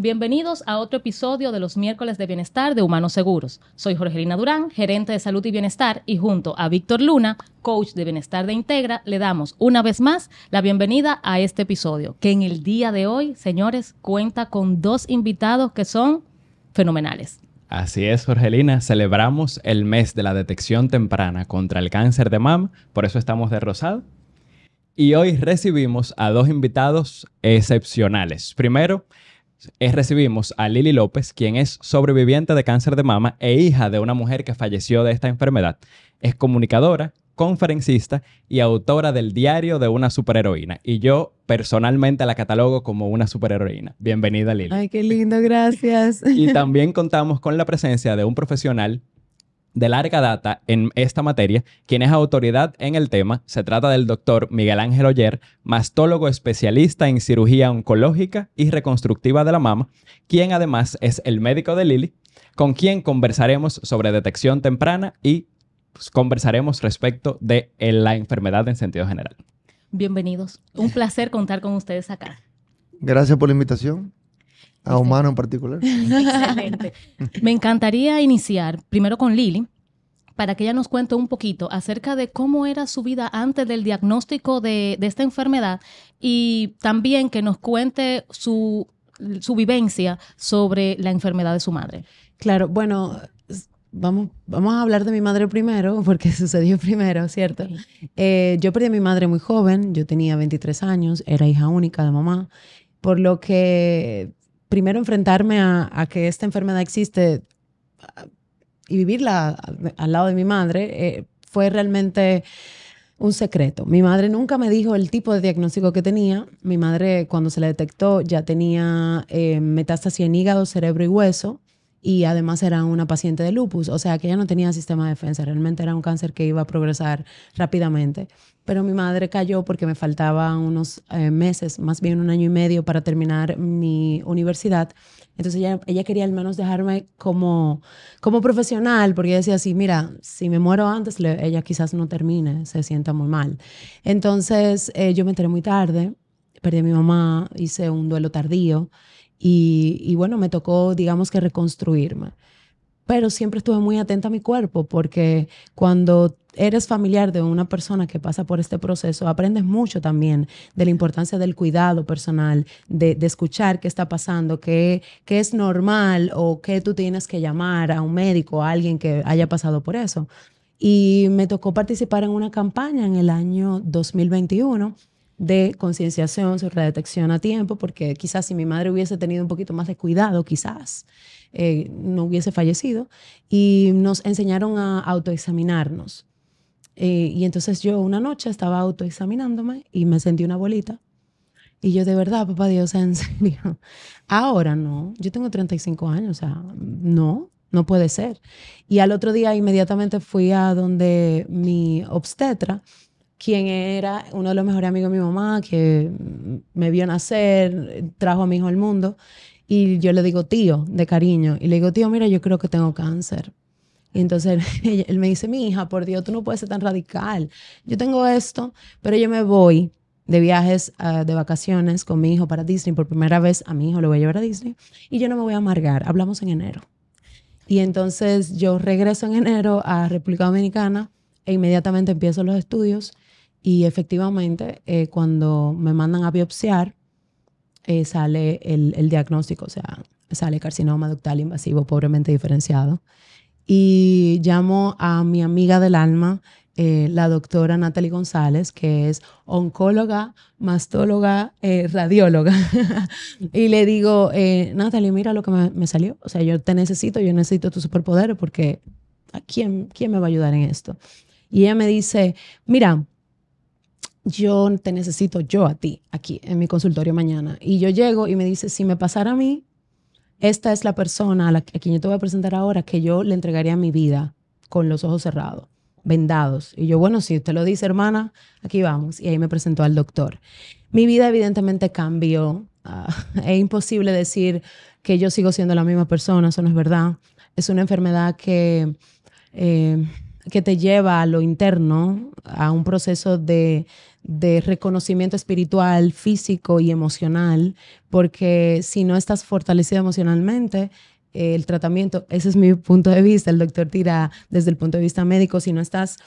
Bienvenidos a otro episodio de los miércoles de bienestar de Humanos Seguros. Soy Jorgelina Durán, gerente de salud y bienestar, y junto a Víctor Luna, coach de bienestar de Integra, le damos una vez más la bienvenida a este episodio, que en el día de hoy, señores, cuenta con dos invitados que son fenomenales. Así es, Jorgelina. Celebramos el mes de la detección temprana contra el cáncer de mama, por eso estamos de rosado. Y hoy recibimos a dos invitados excepcionales. Primero, es recibimos a Lili López, quien es sobreviviente de cáncer de mama e hija de una mujer que falleció de esta enfermedad. Es comunicadora, conferencista y autora del diario de una superheroína. Y yo personalmente la catalogo como una superheroína. Bienvenida, Lili. Ay, qué lindo, gracias. y también contamos con la presencia de un profesional de larga data en esta materia, quien es autoridad en el tema. Se trata del doctor Miguel Ángel Oyer, mastólogo especialista en cirugía oncológica y reconstructiva de la mama, quien además es el médico de Lili, con quien conversaremos sobre detección temprana y pues, conversaremos respecto de la enfermedad en sentido general. Bienvenidos. Un placer contar con ustedes acá. Gracias por la invitación. A este. humano en particular. Excelente. Me encantaría iniciar primero con Lili para que ella nos cuente un poquito acerca de cómo era su vida antes del diagnóstico de, esta enfermedad y también que nos cuente su, vivencia sobre la enfermedad de su madre. Claro, bueno, Vamos, vamos, a hablar de mi madre primero, porque sucedió primero, ¿cierto? Eh, yo perdí a mi madre muy joven, yo tenía 23 años, era hija única de mamá, por lo que primero enfrentarme a, que esta enfermedad existe ah, y vivirla al lado de mi madre eh, fue realmente un secreto. Mi madre nunca me dijo el tipo de diagnóstico que tenía. Mi madre, cuando se la detectó, ya tenía eh, metástasis en hígado, cerebro y hueso y además era una paciente de lupus, o sea que ella no tenía sistema de defensa, realmente era un cáncer que iba a progresar rápidamente. Pero mi madre cayó porque me faltaban unos eh, meses, más bien un año y medio para terminar mi universidad. Entonces ella, quería al menos dejarme como, como profesional, porque ella decía así, mira, si me muero antes, ella quizás no termine, se sienta muy mal. Entonces eh, yo me enteré muy tarde, perdí a mi mamá, hice un duelo tardío y, bueno, me tocó, digamos que reconstruirme. Pero siempre estuve muy atenta a mi cuerpo porque cuando eres familiar de una persona que pasa por este proceso, aprendes mucho también de la importancia del cuidado personal, de, escuchar qué está pasando, qué, qué, es normal o qué tú tienes que llamar a un médico, a alguien que haya pasado por eso. Y me tocó participar en una campaña en el año 2021 de concienciación sobre la detección a tiempo, porque quizás si mi madre hubiese tenido un poquito más de cuidado, quizás eh, no hubiese fallecido, y nos enseñaron a autoexaminarnos. Eh, y entonces yo una noche estaba autoexaminándome y me sentí una bolita. Y yo de verdad, papá Dios, Ahora no, yo tengo 35 años, o sea, no, no puede ser. Y al otro día inmediatamente fui a donde mi obstetra quien era uno de los mejores amigos de mi mamá, que me vio nacer, trajo a mi hijo al mundo. Y yo le digo, tío, de cariño. Y le digo, tío, mira, yo creo que tengo cáncer. Y entonces él, me dice, mi hija, por Dios, tú no puedes ser tan radical. Yo tengo esto, pero yo me voy de viajes, ah, de vacaciones con mi hijo para Disney. Por primera vez a mi hijo lo voy a llevar a Disney. Y yo no me voy a amargar. Hablamos en enero. Y entonces yo regreso en enero a República Dominicana e inmediatamente empiezo los estudios y efectivamente, eh, cuando me mandan a biopsiar, eh, sale el, diagnóstico, o sea, sale carcinoma ductal invasivo pobremente diferenciado. Y llamo a mi amiga del alma, eh, la doctora Natalie González, que es oncóloga, mastóloga, radióloga. y le digo, Natalie, mira lo que me, salió. O sea, yo te necesito, yo necesito tu superpoder porque ¿a quién, quién me va a ayudar en esto? Y ella me dice, mira, yo te necesito yo a ti aquí en mi consultorio mañana. Y yo llego y me dice, si me pasara a mí, esta es la persona a, la, quien yo te voy a presentar ahora que yo le entregaría mi vida con los ojos cerrados, vendados. Y yo, bueno, si usted lo dice, hermana, aquí vamos. Y ahí me presentó al doctor. Mi vida evidentemente cambió. Ah, es imposible decir que yo sigo siendo la misma persona, eso no es verdad. Es una enfermedad que... Eh, que te lleva a lo interno, a un proceso de, de reconocimiento espiritual, físico y emocional, porque si no estás fortalecida emocionalmente, eh, el tratamiento, ese es mi punto de vista, el doctor tira desde el punto de vista médico, si no estás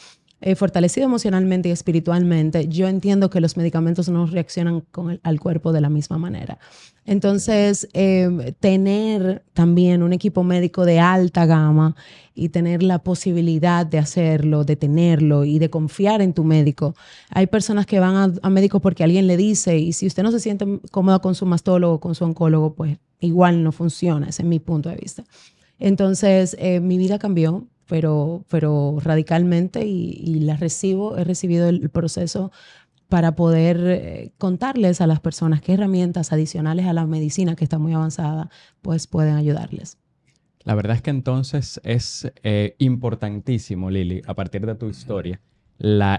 eh, fortalecido emocionalmente y espiritualmente, yo entiendo que los medicamentos no reaccionan con el, al cuerpo de la misma manera. Entonces, eh, tener también un equipo médico de alta gama y tener la posibilidad de hacerlo, de tenerlo y de confiar en tu médico. Hay personas que van a, médico porque alguien le dice y si usted no se siente cómodo con su mastólogo, con su oncólogo, pues igual no funciona, ese es mi punto de vista. Entonces, eh, mi vida cambió pero, pero radicalmente y, las recibo, he recibido el proceso para poder eh, contarles a las personas qué herramientas adicionales a la medicina que está muy avanzada, pues pueden ayudarles. La verdad es que entonces es eh, importantísimo, Lili, a partir de tu historia,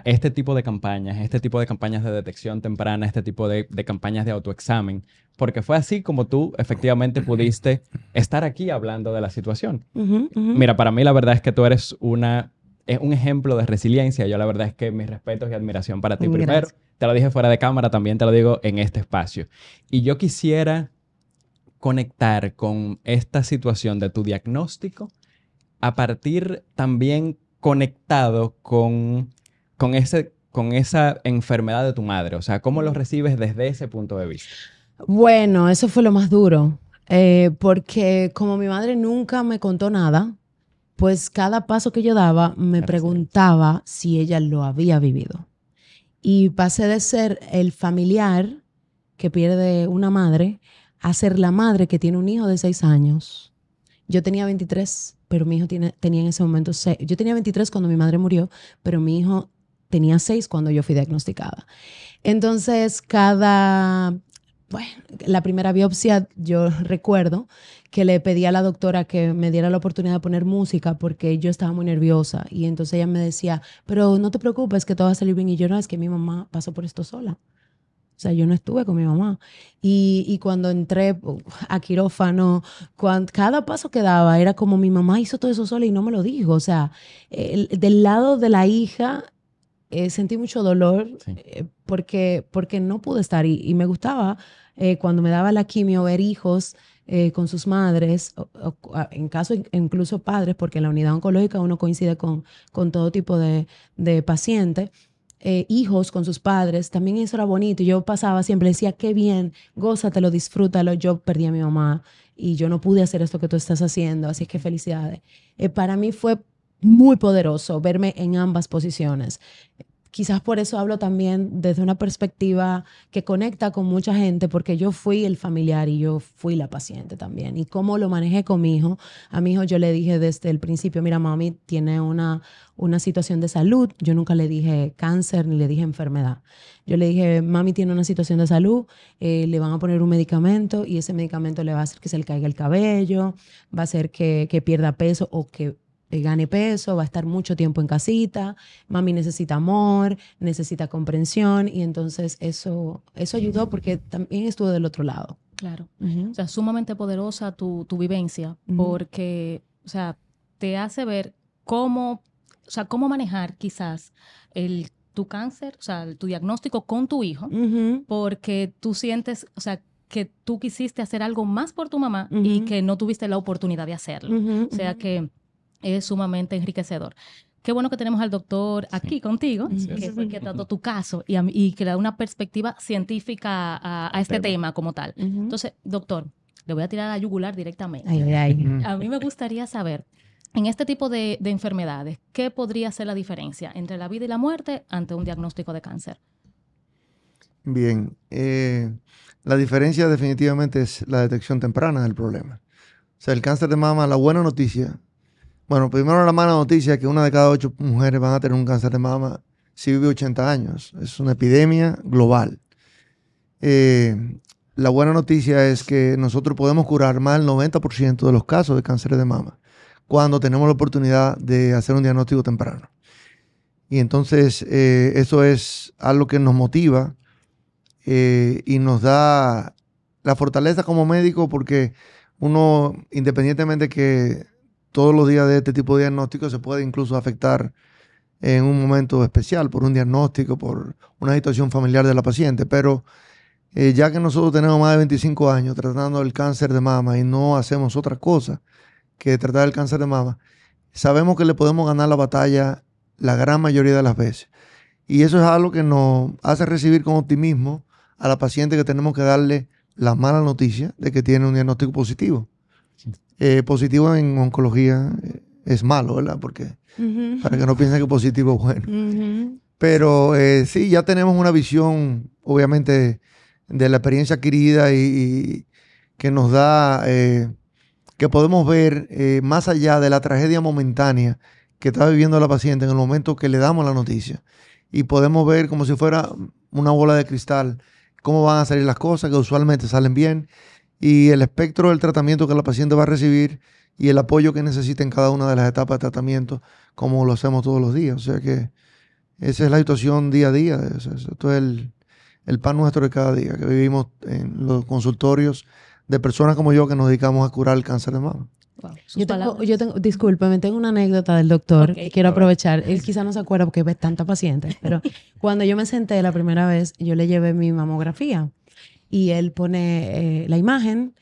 este tipo de campañas, este tipo de campañas de detección temprana, este tipo de, campañas de autoexamen, porque fue así como tú efectivamente pudiste estar aquí hablando de la situación. Mira, para mí la verdad es que tú eres una es un ejemplo de resiliencia. Yo la verdad es que mis respetos y admiración para ti mm, primero. Te lo dije fuera de cámara, también te lo digo en este espacio. Y yo quisiera conectar con esta situación de tu diagnóstico a partir también conectado con con, ese, con esa enfermedad de tu madre? O sea, ¿cómo lo mm. recibes desde ese punto de vista? Bueno, eso fue lo más duro, eh, porque como mi madre nunca me contó nada, pues cada paso que yo daba me preguntaba si ella lo había vivido. Y pasé de ser el familiar que pierde una madre a ser la madre que tiene un hijo de seis años. Yo tenía 23, pero mi hijo tenía en ese momento, seis. yo tenía 23 cuando mi madre murió, pero mi hijo tenía seis cuando yo fui diagnosticada. Entonces, cada, bueno, la primera biopsia, yo recuerdo que le pedí a la doctora que me diera la oportunidad de poner música porque yo estaba muy nerviosa y entonces ella me decía, pero no te preocupes que todo va a salir bien y yo no, es que mi mamá pasó por esto sola. O sea, yo no estuve con mi mamá. Y, cuando entré a quirófano, cuando, cada paso que daba era como mi mamá hizo todo eso sola y no me lo dijo. O sea, del lado de la hija eh, sentí mucho dolor eh, porque, porque no pude estar y, me gustaba eh, cuando me daba la quimio ver hijos con sus madres, en caso incluso padres, porque en la unidad oncológica uno coincide con, con todo tipo de, de paciente. hijos con sus padres, también eso era bonito. Yo pasaba siempre, decía, qué bien, gózatelo, disfrútalo. Yo perdí a mi mamá y yo no pude hacer esto que tú estás haciendo, así que felicidades. para mí fue muy poderoso verme en ambas posiciones. Quizás por eso hablo también desde una perspectiva que conecta con mucha gente, porque yo fui el familiar y yo fui la paciente también. Y cómo lo manejé con mi hijo. A mi hijo yo le dije desde el principio, mira, mami tiene una, una situación de salud. Yo nunca le dije cáncer ni le dije enfermedad. Yo le dije, mami tiene una situación de salud, eh, le van a poner un medicamento y ese medicamento le va a hacer que se le caiga el cabello, va a hacer que, que pierda peso o que eh, gane peso, va a estar mucho tiempo en casita, mami necesita amor, necesita comprensión y entonces eso, eso ayudó porque también estuvo del otro lado. Claro, o sea, sumamente poderosa tu, tu vivencia porque, o sea, te hace ver cómo, o sea, cómo manejar quizás el tu cáncer, o sea, tu diagnóstico con tu hijo, porque tú sientes, o sea, que tú quisiste hacer algo más por tu mamá y que no tuviste la oportunidad de hacerlo. o sea que es sumamente enriquecedor. Qué bueno que tenemos al doctor aquí contigo, que trató tu caso y, que le da una perspectiva científica a, este tema. como tal. Entonces, doctor, le voy a tirar a yugular directamente. A mí me gustaría saber, en este tipo de, enfermedades, ¿qué podría ser la diferencia entre la vida y la muerte ante un diagnóstico de cáncer? Bien, eh, la diferencia definitivamente es la detección temprana del problema. O sea, el cáncer de mama, la buena noticia bueno, primero la mala noticia es que una de cada ocho mujeres van a tener un cáncer de mama si vive 80 años. Es una epidemia global. Eh, la buena noticia es que nosotros podemos curar más del 90% de los casos de cáncer de mama cuando tenemos la oportunidad de hacer un diagnóstico temprano. Y entonces eh, eso es algo que nos motiva eh, y nos da la fortaleza como médico porque uno, independientemente que todos los días de este tipo de diagnóstico se puede incluso afectar en un momento especial, por un diagnóstico, por una situación familiar de la paciente. Pero eh, ya que nosotros tenemos más de 25 años tratando el cáncer de mama y no hacemos otra cosa que tratar el cáncer de mama, sabemos que le podemos ganar la batalla la gran mayoría de las veces. Y eso es algo que nos hace recibir con optimismo a la paciente que tenemos que darle la mala noticia de que tiene un diagnóstico positivo. Eh, positivo en oncología eh, es malo, ¿verdad? Porque para que no piensen que positivo es bueno. Pero eh, sí, ya tenemos una visión, obviamente, de la experiencia adquirida y, que nos da, que podemos ver más allá de la tragedia momentánea que está viviendo la paciente en el momento que le damos la noticia. Y podemos ver como si fuera una bola de cristal cómo van a salir las cosas, que usualmente salen bien, y el espectro del tratamiento que la paciente va a recibir y el apoyo que necesita en cada una de las etapas de tratamiento, como lo hacemos todos los días. O sea que esa es la situación día a día. Esto es el, el pan nuestro de cada día, que vivimos en los consultorios de personas como yo que nos dedicamos a curar el cáncer de mama. Yo, tengo, yo tengo, una anécdota del doctor que quiero aprovechar. Él quizá no se acuerda porque ve tanta paciente, pero cuando yo me senté la primera vez, yo le llevé mi mamografía y él pone eh, la imagen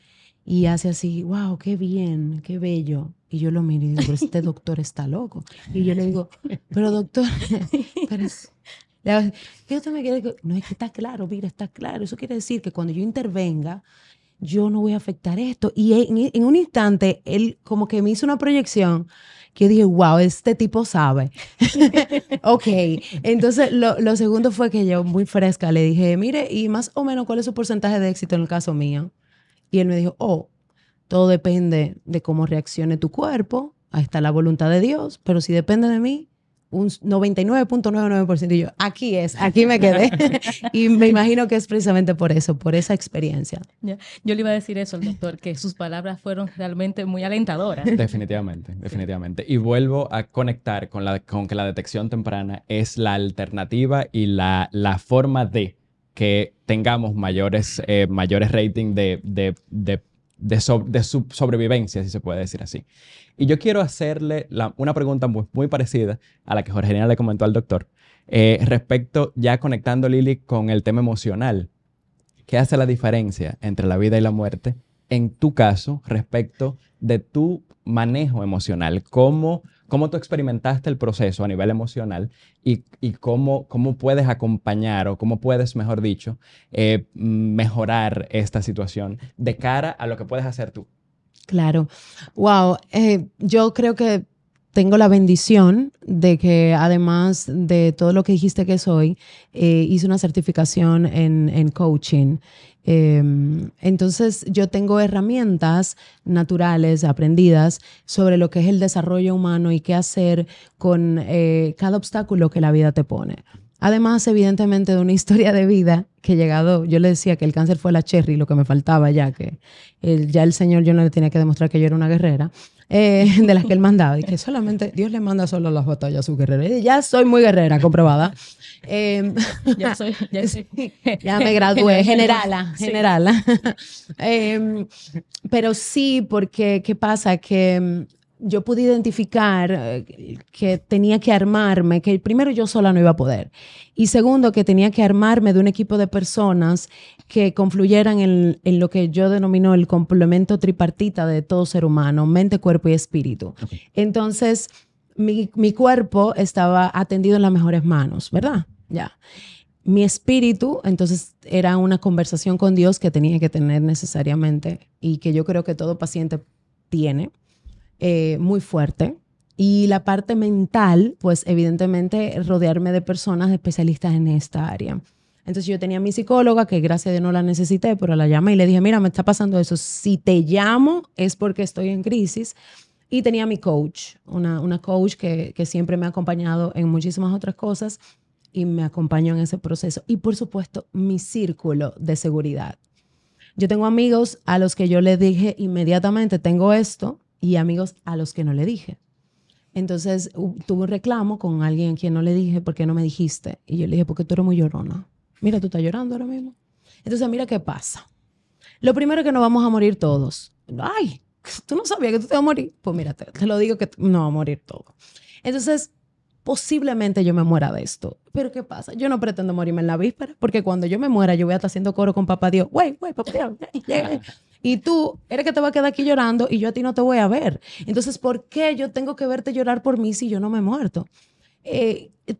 y hace así, wow, qué bien, qué bello. Y yo lo miro y digo, este doctor está loco. Y yo le digo, pero doctor, pero, ¿qué usted me quiere decir? No, es que está claro, mira, está claro. Eso quiere decir que cuando yo intervenga, yo no voy a afectar esto. Y en, en un instante, él como que me hizo una proyección que dije, wow, este tipo sabe. ok, entonces lo, segundo fue que yo muy fresca le dije, mire, y más o menos, ¿cuál es su porcentaje de éxito en el caso mío? Y él me dijo, oh, todo depende de cómo reaccione tu cuerpo, ahí está la voluntad de Dios, pero si depende de mí, un 99.99%. Y yo, aquí es, aquí me quedé. y me imagino que es precisamente por eso, por esa experiencia. Yo le iba a decir eso al doctor, que sus palabras fueron realmente muy alentadoras. Definitivamente, definitivamente. Y vuelvo a conectar con, la, con que la detección temprana es la alternativa y la, la forma de que tengamos mayores, eh, mayores rating de, de, de de, su sobrevivencia, si se puede decir así. Y yo quiero hacerle una pregunta muy, parecida a la que Jorge Nina le comentó al doctor, eh, respecto ya conectando Lili con el tema emocional. ¿Qué hace la diferencia entre la vida y la muerte en tu caso respecto de tu manejo emocional? ¿Cómo cómo tú experimentaste el proceso a nivel emocional y, y cómo, cómo, puedes acompañar o cómo puedes, mejor dicho, eh, mejorar esta situación de cara a lo que puedes hacer tú. Claro. Wow. Eh, yo creo que tengo la bendición de que además de todo lo que dijiste que soy, eh, hice una certificación en, en coaching Em, entonces yo tengo herramientas naturales aprendidas sobre lo que es el desarrollo humano y qué hacer con eh, cada obstáculo que la vida te pone. Además, evidentemente, de una historia de vida que he llegado, yo le decía que el cáncer fue la cherry, lo que me faltaba ya, que ya el Señor yo no le tenía que demostrar que yo era una guerrera. Eh, de las que él mandaba. Y que solamente Dios le manda solo las batallas a su guerreros Y ya soy muy guerrera, comprobada. Em, ya, soy, ya, me gradué, generala, generala. Em, pero sí, porque ¿qué pasa? Que em, yo pude identificar eh, que tenía que armarme, que primero yo sola no iba a poder. Y segundo, que tenía que armarme de un equipo de personas que confluyeran en, lo que yo denomino el complemento tripartita de todo ser humano, mente, cuerpo y espíritu. Entonces, mi, mi cuerpo estaba atendido en las mejores manos, ¿verdad? Ya mi espíritu, entonces era una conversación con Dios que tenía que tener necesariamente y que yo creo que todo paciente tiene. Eh, muy fuerte. Y la parte mental, pues evidentemente rodearme de personas especialistas en esta área. Entonces yo tenía mi psicóloga, que gracias a Dios no la necesité, pero la llamé y le dije, mira, me está pasando eso. Si te llamo es porque estoy en crisis. Y tenía mi coach, una, coach que, que siempre me ha acompañado en muchísimas otras cosas y me acompañó en ese proceso. Y por supuesto, mi círculo de seguridad. Yo tengo amigos a los que yo le dije inmediatamente, tengo esto, y amigos a los que no le dije. Entonces tuve un reclamo con alguien a quien no le dije, ¿por qué no me dijiste? Y yo le dije, porque tú eres muy llorona. Mira, tú estás llorando ahora mismo. Entonces, mira qué pasa. Lo primero es que nos vamos a morir todos. Ay, tú no sabías que tú te ibas a morir. Pues mira, te, lo digo que no va a morir todo. Entonces, posiblemente yo me muera de esto. Pero ¿qué pasa? Yo no pretendo morirme en la víspera, porque cuando yo me muera, yo voy a estar haciendo coro con papá Dios. Güey, güey, papá Dios. Y tú eres que te va a quedar aquí llorando y yo a ti no te voy a ver. Entonces, ¿por qué yo tengo que verte llorar por mí si yo no me he muerto? Eh, eh,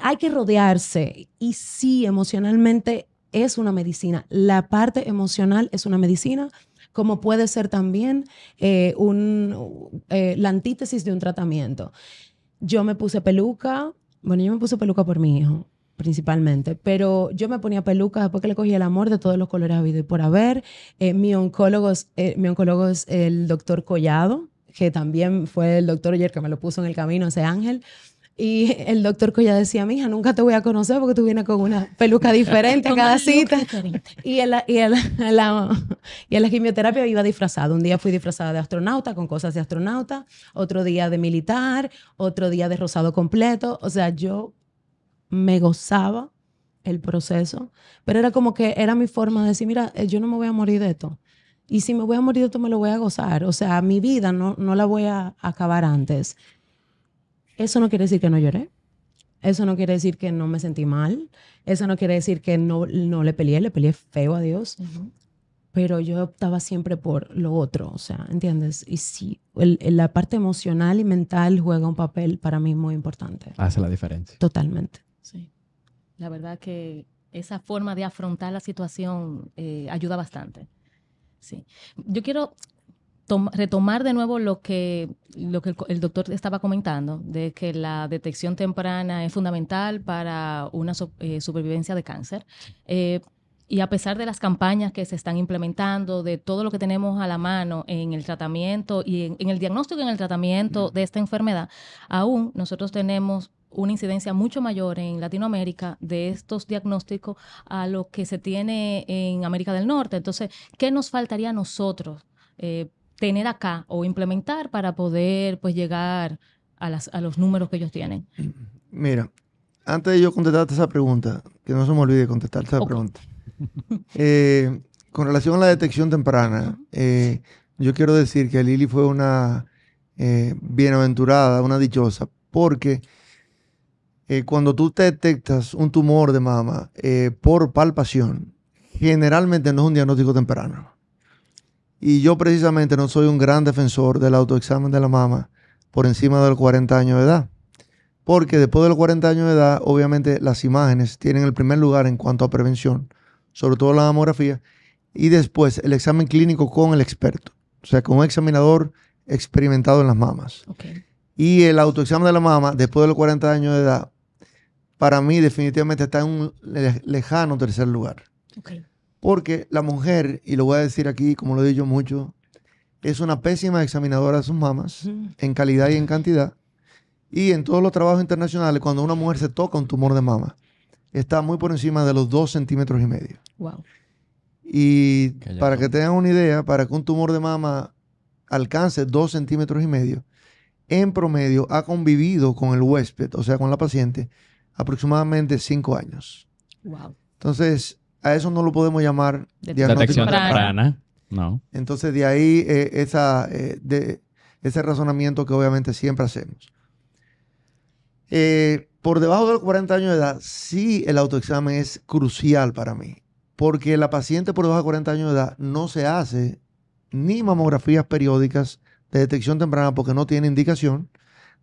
hay que rodearse y sí, emocionalmente es una medicina. La parte emocional es una medicina, como puede ser también eh, la antítesis de un tratamiento. Yo me puse peluca, bueno, yo me puse peluca por mi hijo principalmente, pero yo me ponía pelucas después que le cogí el amor de todos los colores habido y por haber. Eh, mi, oncólogo es, eh, mi oncólogo es el doctor Collado, que también fue el doctor ayer que me lo puso en el camino, ese ángel. Y el doctor Collado decía, mija, nunca te voy a conocer porque tú vienes con una peluca diferente a cada cita. Y el y, y en la quimioterapia iba disfrazada. Un día fui disfrazada de astronauta, con cosas de astronauta. Otro día de militar. Otro día de rosado completo. O sea, yo me gozaba el proceso, pero era como que era mi forma de decir, mira, eh, yo no me voy a morir de esto. Y si me voy a morir de esto, me lo voy a gozar. O sea, mi vida no, no la voy a acabar antes. Eso no quiere decir que no lloré. Eso no quiere decir que no me sentí mal. Eso no quiere decir que no, no le peleé. Le peleé feo a Dios. Pero yo optaba siempre por lo otro. O sea, ¿entiendes? Y sí, la parte emocional y mental juega un papel para mí muy importante. Hace la diferencia. Totalmente. Sí. La verdad que esa forma de afrontar la situación eh, ayuda bastante. Sí. Yo quiero retomar de nuevo lo que, lo que el, doctor estaba comentando, de que la detección temprana es fundamental para una eh, supervivencia de cáncer. Eh, y a pesar de las campañas que se están implementando, de todo lo que tenemos a la mano en el tratamiento y en el diagnóstico y en el tratamiento de esta enfermedad, aún nosotros tenemos una incidencia mucho mayor en Latinoamérica de estos diagnósticos a lo que se tiene en América del Norte. Entonces, ¿qué nos faltaría a nosotros eh, tener acá o implementar para poder pues, llegar a, los números que ellos tienen? Mira, antes de yo contestarte esa pregunta, que no se me olvide contestar esa pregunta. Eh, con relación a la detección temprana, eh, yo quiero decir que Lili fue una bienaventurada, una dichosa, porque eh, cuando tú detectas un tumor de mama eh, por palpación, generalmente no es un diagnóstico temprano. Y yo precisamente no soy un gran defensor del autoexamen de la mama por encima de los 40 años de edad. Porque después de los 40 años de edad, obviamente las imágenes tienen el primer lugar en cuanto a prevención, sobre todo la mamografía, y después el examen clínico con el experto, o sea, con un examinador experimentado en las mamas. Y el autoexamen de la mama, después de los 40 años de edad, para mí definitivamente está en un lejano tercer lugar. Porque la mujer, y lo voy a decir aquí, como lo he dicho mucho, es una pésima examinadora de sus mamas en calidad y en cantidad. Y en todos los trabajos internacionales, cuando una mujer se toca un tumor de mama, está muy por encima de los dos centímetros y medio. Wow. Y para que tengan una idea, para que un tumor de mama alcance dos centímetros y medio, en promedio ha convivido con el huésped, o sea, con la paciente, aproximadamente 5 años. Wow. Entonces, a eso no lo podemos llamar detección temprana. No. Entonces, de ahí eh, esa, eh, ese razonamiento que obviamente siempre hacemos. Eh, por debajo de los 40 años de edad, sí el autoexamen es crucial para mí, porque la paciente por debajo de 40 años de edad no se hace ni mamografías periódicas de detección temprana porque no tiene indicación,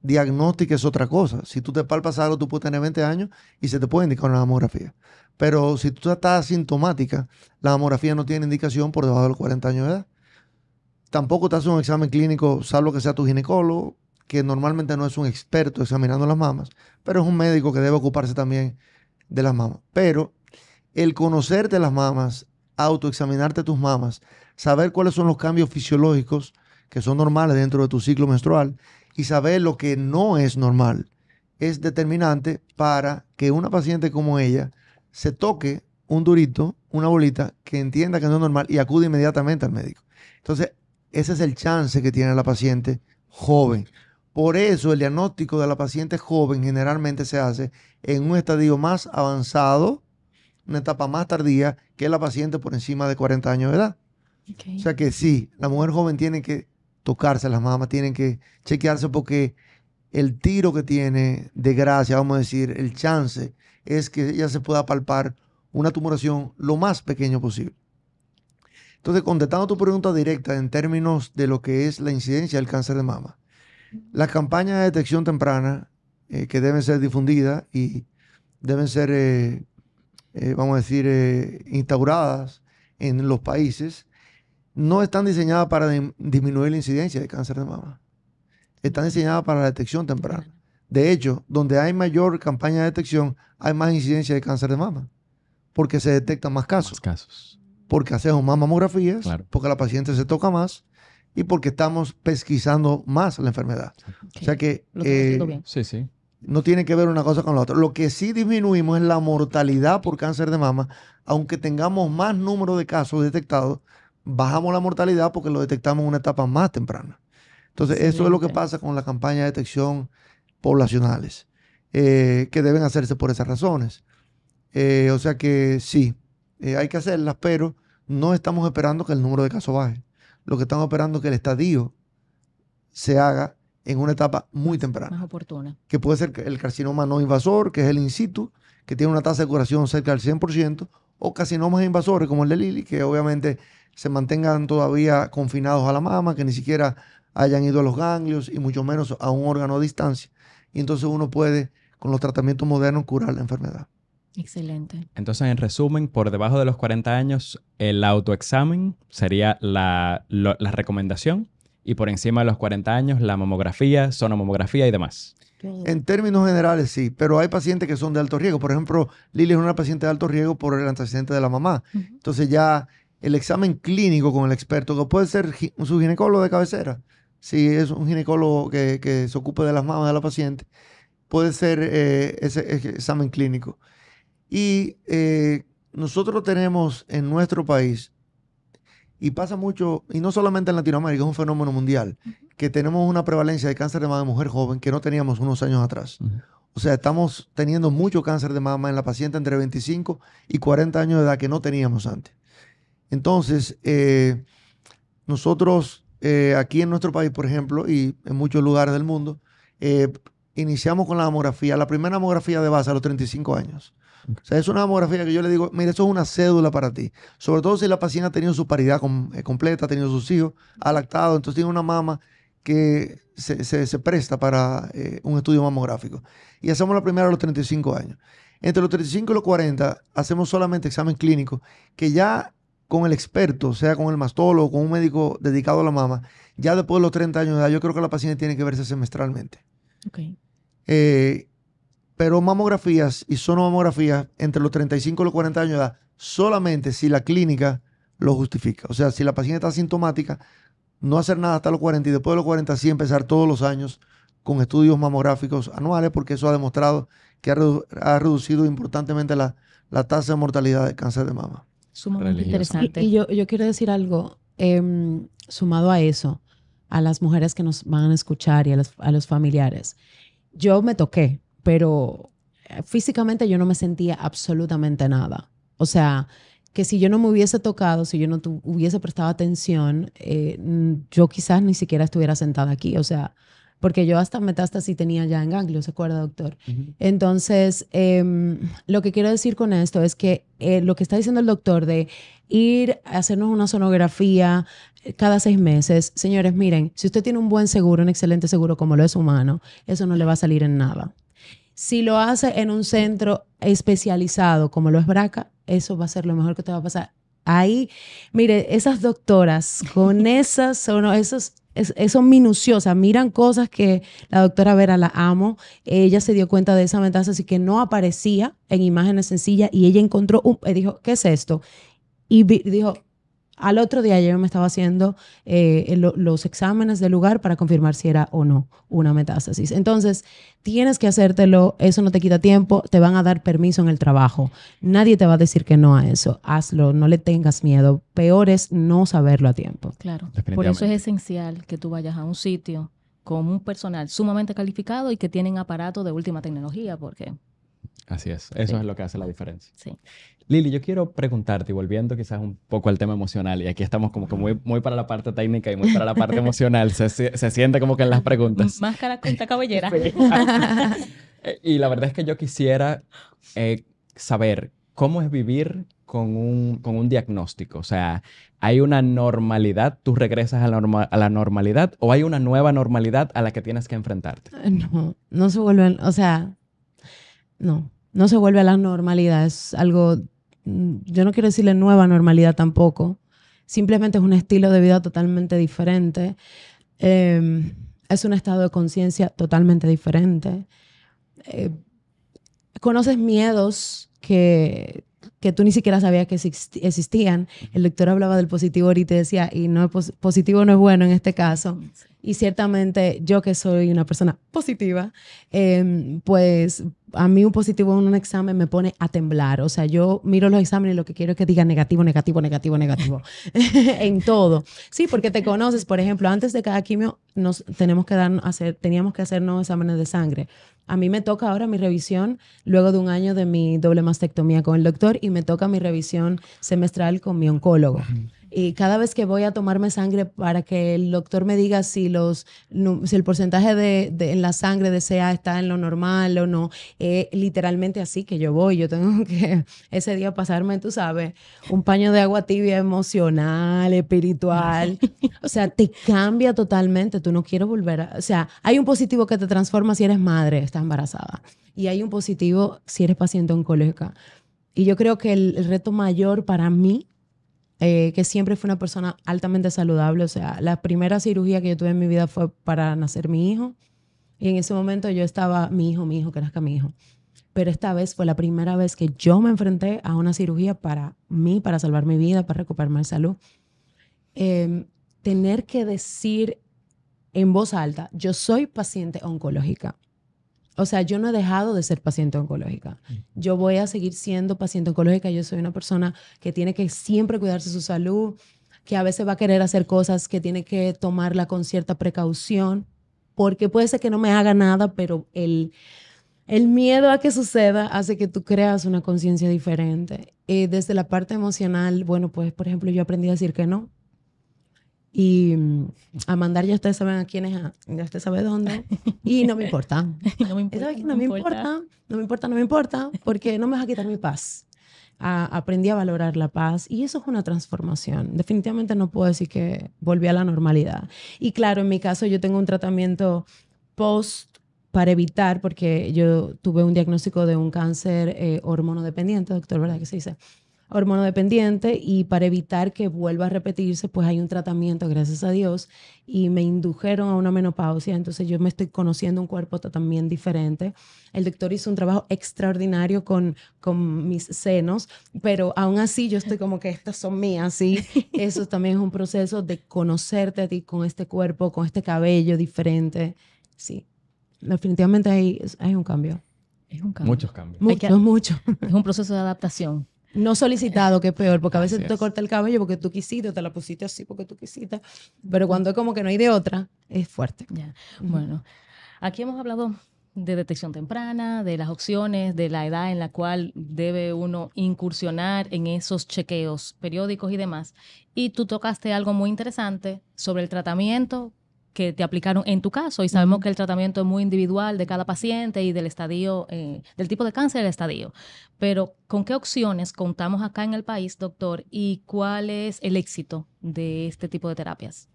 Diagnóstica es otra cosa. Si tú te palpas algo, tú puedes tener 20 años y se te puede indicar una mamografía. Pero si tú estás asintomática, la mamografía no tiene indicación por debajo de los 40 años de edad. Tampoco te hace un examen clínico, salvo que sea tu ginecólogo, que normalmente no es un experto examinando las mamas, pero es un médico que debe ocuparse también de las mamas. Pero el conocerte las mamas, autoexaminarte tus mamas, saber cuáles son los cambios fisiológicos que son normales dentro de tu ciclo menstrual, y saber lo que no es normal es determinante para que una paciente como ella se toque un durito, una bolita, que entienda que no es normal y acude inmediatamente al médico. Entonces, ese es el chance que tiene la paciente joven. Por eso el diagnóstico de la paciente joven generalmente se hace en un estadio más avanzado, una etapa más tardía que la paciente por encima de 40 años de edad. O sea que sí, la mujer joven tiene que tocarse, las mamas tienen que chequearse porque el tiro que tiene de gracia, vamos a decir, el chance es que ella se pueda palpar una tumoración lo más pequeño posible. Entonces, contestando tu pregunta directa en términos de lo que es la incidencia del cáncer de mama, las campañas de detección temprana eh, que deben ser difundidas y deben ser, eh, eh, vamos a decir, instauradas en los países, no están diseñadas para disminuir la incidencia de cáncer de mama. Están diseñadas para la detección temprana. De hecho, donde hay mayor campaña de detección, hay más incidencia de cáncer de mama, porque se detectan más casos. Porque hacemos más mamografías, porque la paciente se toca más y porque estamos pesquisando más la enfermedad. O sea que, eh, no tiene que ver una cosa con la otra. Lo que sí disminuimos es la mortalidad por cáncer de mama, aunque tengamos más número de casos detectados, bajamos la mortalidad porque lo detectamos en una etapa más temprana. Entonces, eso es lo que pasa con las campañas de detección poblacionales, eh, que deben hacerse por esas razones. Eh, o sea que sí, eh, hay que hacerlas, pero no estamos esperando que el número de casos baje. Lo que estamos esperando es que el estadio se haga en una etapa muy temprana. Más oportuna. Que puede ser el carcinoma no invasor, que es el in situ, que tiene una tasa de curación cerca del 100%, o carcinomas invasores como el de Lili, que obviamente se mantengan todavía confinados a la mama, que ni siquiera hayan ido a los ganglios y mucho menos a un órgano a distancia. Y entonces uno puede, con los tratamientos modernos, curar la enfermedad. Excelente. Entonces, en resumen, por debajo de los 40 años, el autoexamen sería la, recomendación y por encima de los 40 años, la mamografía, sonomamografía y demás. En términos generales, sí, pero hay pacientes que son de alto riesgo. Por ejemplo, Lili es una paciente de alto riesgo por el antecedente de la mamá. Entonces ya el examen clínico con el experto, que puede ser su ginecólogo de cabecera, si es un ginecólogo que, se ocupe de las mamas de la paciente, puede ser eh, ese, examen clínico. Y eh, nosotros tenemos en nuestro país, y pasa mucho, y no solamente en Latinoamérica, es un fenómeno mundial, que tenemos una prevalencia de cáncer de mama de mujer joven que no teníamos unos años atrás. O sea, estamos teniendo mucho cáncer de mama en la paciente entre 25 y 40 años de edad que no teníamos antes. Entonces, eh, nosotros eh, aquí en nuestro país, por ejemplo, y en muchos lugares del mundo, eh, iniciamos con la mamografía, la primera mamografía de base a los 35 años. O sea, es una mamografía que yo le digo, mira, eso es una cédula para ti. Sobre todo si la paciente ha tenido su paridad completa, ha tenido sus hijos, ha lactado, entonces tiene una mama que se, presta para un estudio mamográfico. Y hacemos la primera a los 35 años. Entre los 35 y los 40 hacemos solamente examen clínico, que ya con el experto, sea con el mastólogo, con un médico dedicado a la mama, ya después de los 30 años de edad, yo creo que la paciente tiene que verse semestralmente. Eh, pero mamografías y sonomamografías entre los 35 y los 40 años de edad, solamente si la clínica lo justifica. O sea, si la paciente está asintomática, no hacer nada hasta los 40 y después de los 40 sí empezar todos los años con estudios mamográficos anuales, porque eso ha demostrado que ha, reducido importantemente la tasa de mortalidad de cáncer de mama sumamente interesante. Y, yo, quiero decir algo em, sumado a eso, a las mujeres que nos van a escuchar y a los, familiares. Yo me toqué, pero eh, físicamente yo no me sentía absolutamente nada. O sea, que si yo no me hubiese tocado, si yo no hubiese prestado atención, eh, yo quizás ni siquiera estuviera sentada aquí. O sea, porque yo hasta metástasis tenía ya en ganglios, ¿se acuerda, doctor? Entonces, em, lo que quiero decir con esto es que eh, lo que está diciendo el doctor de ir a hacernos una sonografía eh, cada seis meses, señores, miren, si usted tiene un buen seguro, un excelente seguro como lo es humano, eso no le va a salir en nada. Si lo hace en un centro especializado como lo es Braca, eso va a ser lo mejor que te va a pasar Ahí, mire, esas doctoras con esas, eh, son esos es, miran cosas que la doctora Vera la amo, ella se dio cuenta de esa ventaja, así que no aparecía en imágenes sencillas y ella encontró, un, eh, dijo, ¿qué es esto? Y dijo, al otro día yo me estaba haciendo eh, los exámenes del lugar para confirmar si era o no una metástasis. Entonces, tienes que hacértelo, eso no te quita tiempo, te van a dar permiso en el trabajo. Nadie te va a decir que no a eso. Hazlo, no le tengas miedo. Peor es no saberlo a tiempo. Claro. Por eso es esencial que tú vayas a un sitio con un personal sumamente calificado y que tienen aparato de última tecnología, porque... Así es, eso es lo que hace la diferencia. Sí. Lili, yo quiero preguntarte, volviendo quizás un poco al tema emocional, y aquí estamos como que muy, para la parte técnica y muy para la parte emocional, se, siente como que en las preguntas. Máscara esta cabellera. Eh, y la verdad es que yo quisiera eh, saber cómo es vivir con un, con un diagnóstico, o sea, ¿hay una normalidad, tú regresas a la, a la normalidad o hay una nueva normalidad a la que tienes que enfrentarte? Eh, no, no se vuelven, o sea, no, no se vuelve a la normalidad, es algo Mm, yo no quiero decirle nueva normalidad tampoco, simplemente es un estilo de vida totalmente diferente, em, es un estado de conciencia totalmente diferente. Eh, conoces miedos que, que tú ni siquiera sabías que existían. El lector hablaba del positivo ahorita y decía, y no positivo no es bueno en este caso. Y ciertamente yo que soy una persona positiva, em, pues a mí un positivo en un examen me pone a temblar. O sea, yo miro los exámenes y lo que quiero es que diga negativo, negativo, negativo, negativo. en todo. Sí, porque te conoces. Por ejemplo, antes de cada quimio nos tenemos que dar, hacer, teníamos que hacernos exámenes de sangre. A mí me toca ahora mi revisión luego de un año de mi doble mastectomía con el doctor y me toca mi revisión semestral con mi oncólogo y cada vez que voy a tomarme sangre para que el doctor me diga si, los, el porcentaje de, en la sangre de CA está en lo normal o no, es eh, literalmente así que yo voy, yo tengo que ese día pasarme, tú sabes, un paño de agua tibia emocional, espiritual, o sea, te cambia totalmente, tú no quieres volver, o sea, hay un positivo que te transforma si eres madre, estás embarazada, y hay un positivo si eres paciente oncológica. Y yo creo que el reto mayor para mí eh, que siempre fue una persona altamente saludable. O sea, la primera cirugía que yo tuve en mi vida fue para nacer mi hijo. Y en ese momento yo estaba, mi hijo, mi hijo, que nazca mi hijo. Pero esta vez fue la primera vez que yo me enfrenté a una cirugía para mí, para salvar mi vida, para recuperar mi salud. Em, tener que decir en voz alta, yo soy paciente oncológica. O sea, yo no he dejado de ser paciente oncológica. Mm. Yo voy a seguir siendo paciente oncológica. Yo soy una persona que tiene que siempre cuidarse su salud, que a veces va a querer hacer cosas que tiene que tomarla con cierta precaución, porque puede ser que no me haga nada, pero el, el miedo a que suceda hace que tú creas una conciencia diferente. Y eh, desde la parte emocional, bueno, pues por ejemplo yo aprendí a decir que no. Y mm, a mandar ya ustedes saben a quién es, ya usted sabe dónde. Y no me importa. no me importa. No, me importa. no me importa, porque no me vas a quitar mi paz. aprendí a valorar la paz y eso es una transformación. Definitivamente no puedo decir que volví a la normalidad. Y claro, en mi caso yo tengo un tratamiento post para evitar, porque yo tuve un diagnóstico de un cáncer eh, hormonodependiente, doctor, ¿verdad que se dice? hormonodependiente y para evitar que vuelva a repetirse, pues hay un tratamiento, gracias a Dios, y me indujeron a una menopausia, entonces yo me estoy conociendo un cuerpo también diferente. El doctor hizo un trabajo extraordinario con, con mis senos, pero aún así yo estoy como que estas son mías, ¿sí? Eso también es un proceso de conocerte a ti con este cuerpo, con este cabello diferente, sí. Definitivamente hay, hay un cambio. Es un cambio. Muchos cambios. Muchos, muchos. Es un proceso de adaptación. No solicitado, que es peor, porque a veces te corta el cabello porque tú quisiste, te la pusiste así porque tú quisiste, pero cuando es como que no hay de otra, es fuerte. Bueno, aquí hemos hablado de detección temprana, de las opciones, de la edad en la cual debe uno incursionar en esos chequeos periódicos y demás. Y tú tocaste algo muy interesante sobre el tratamiento que te aplicaron en tu caso y sabemos que el tratamiento es muy individual de cada paciente y del estadio, eh, del tipo de cáncer del estadio. Pero, ¿con qué opciones contamos acá en el país, doctor? ¿Y cuál es el éxito de este tipo de terapias?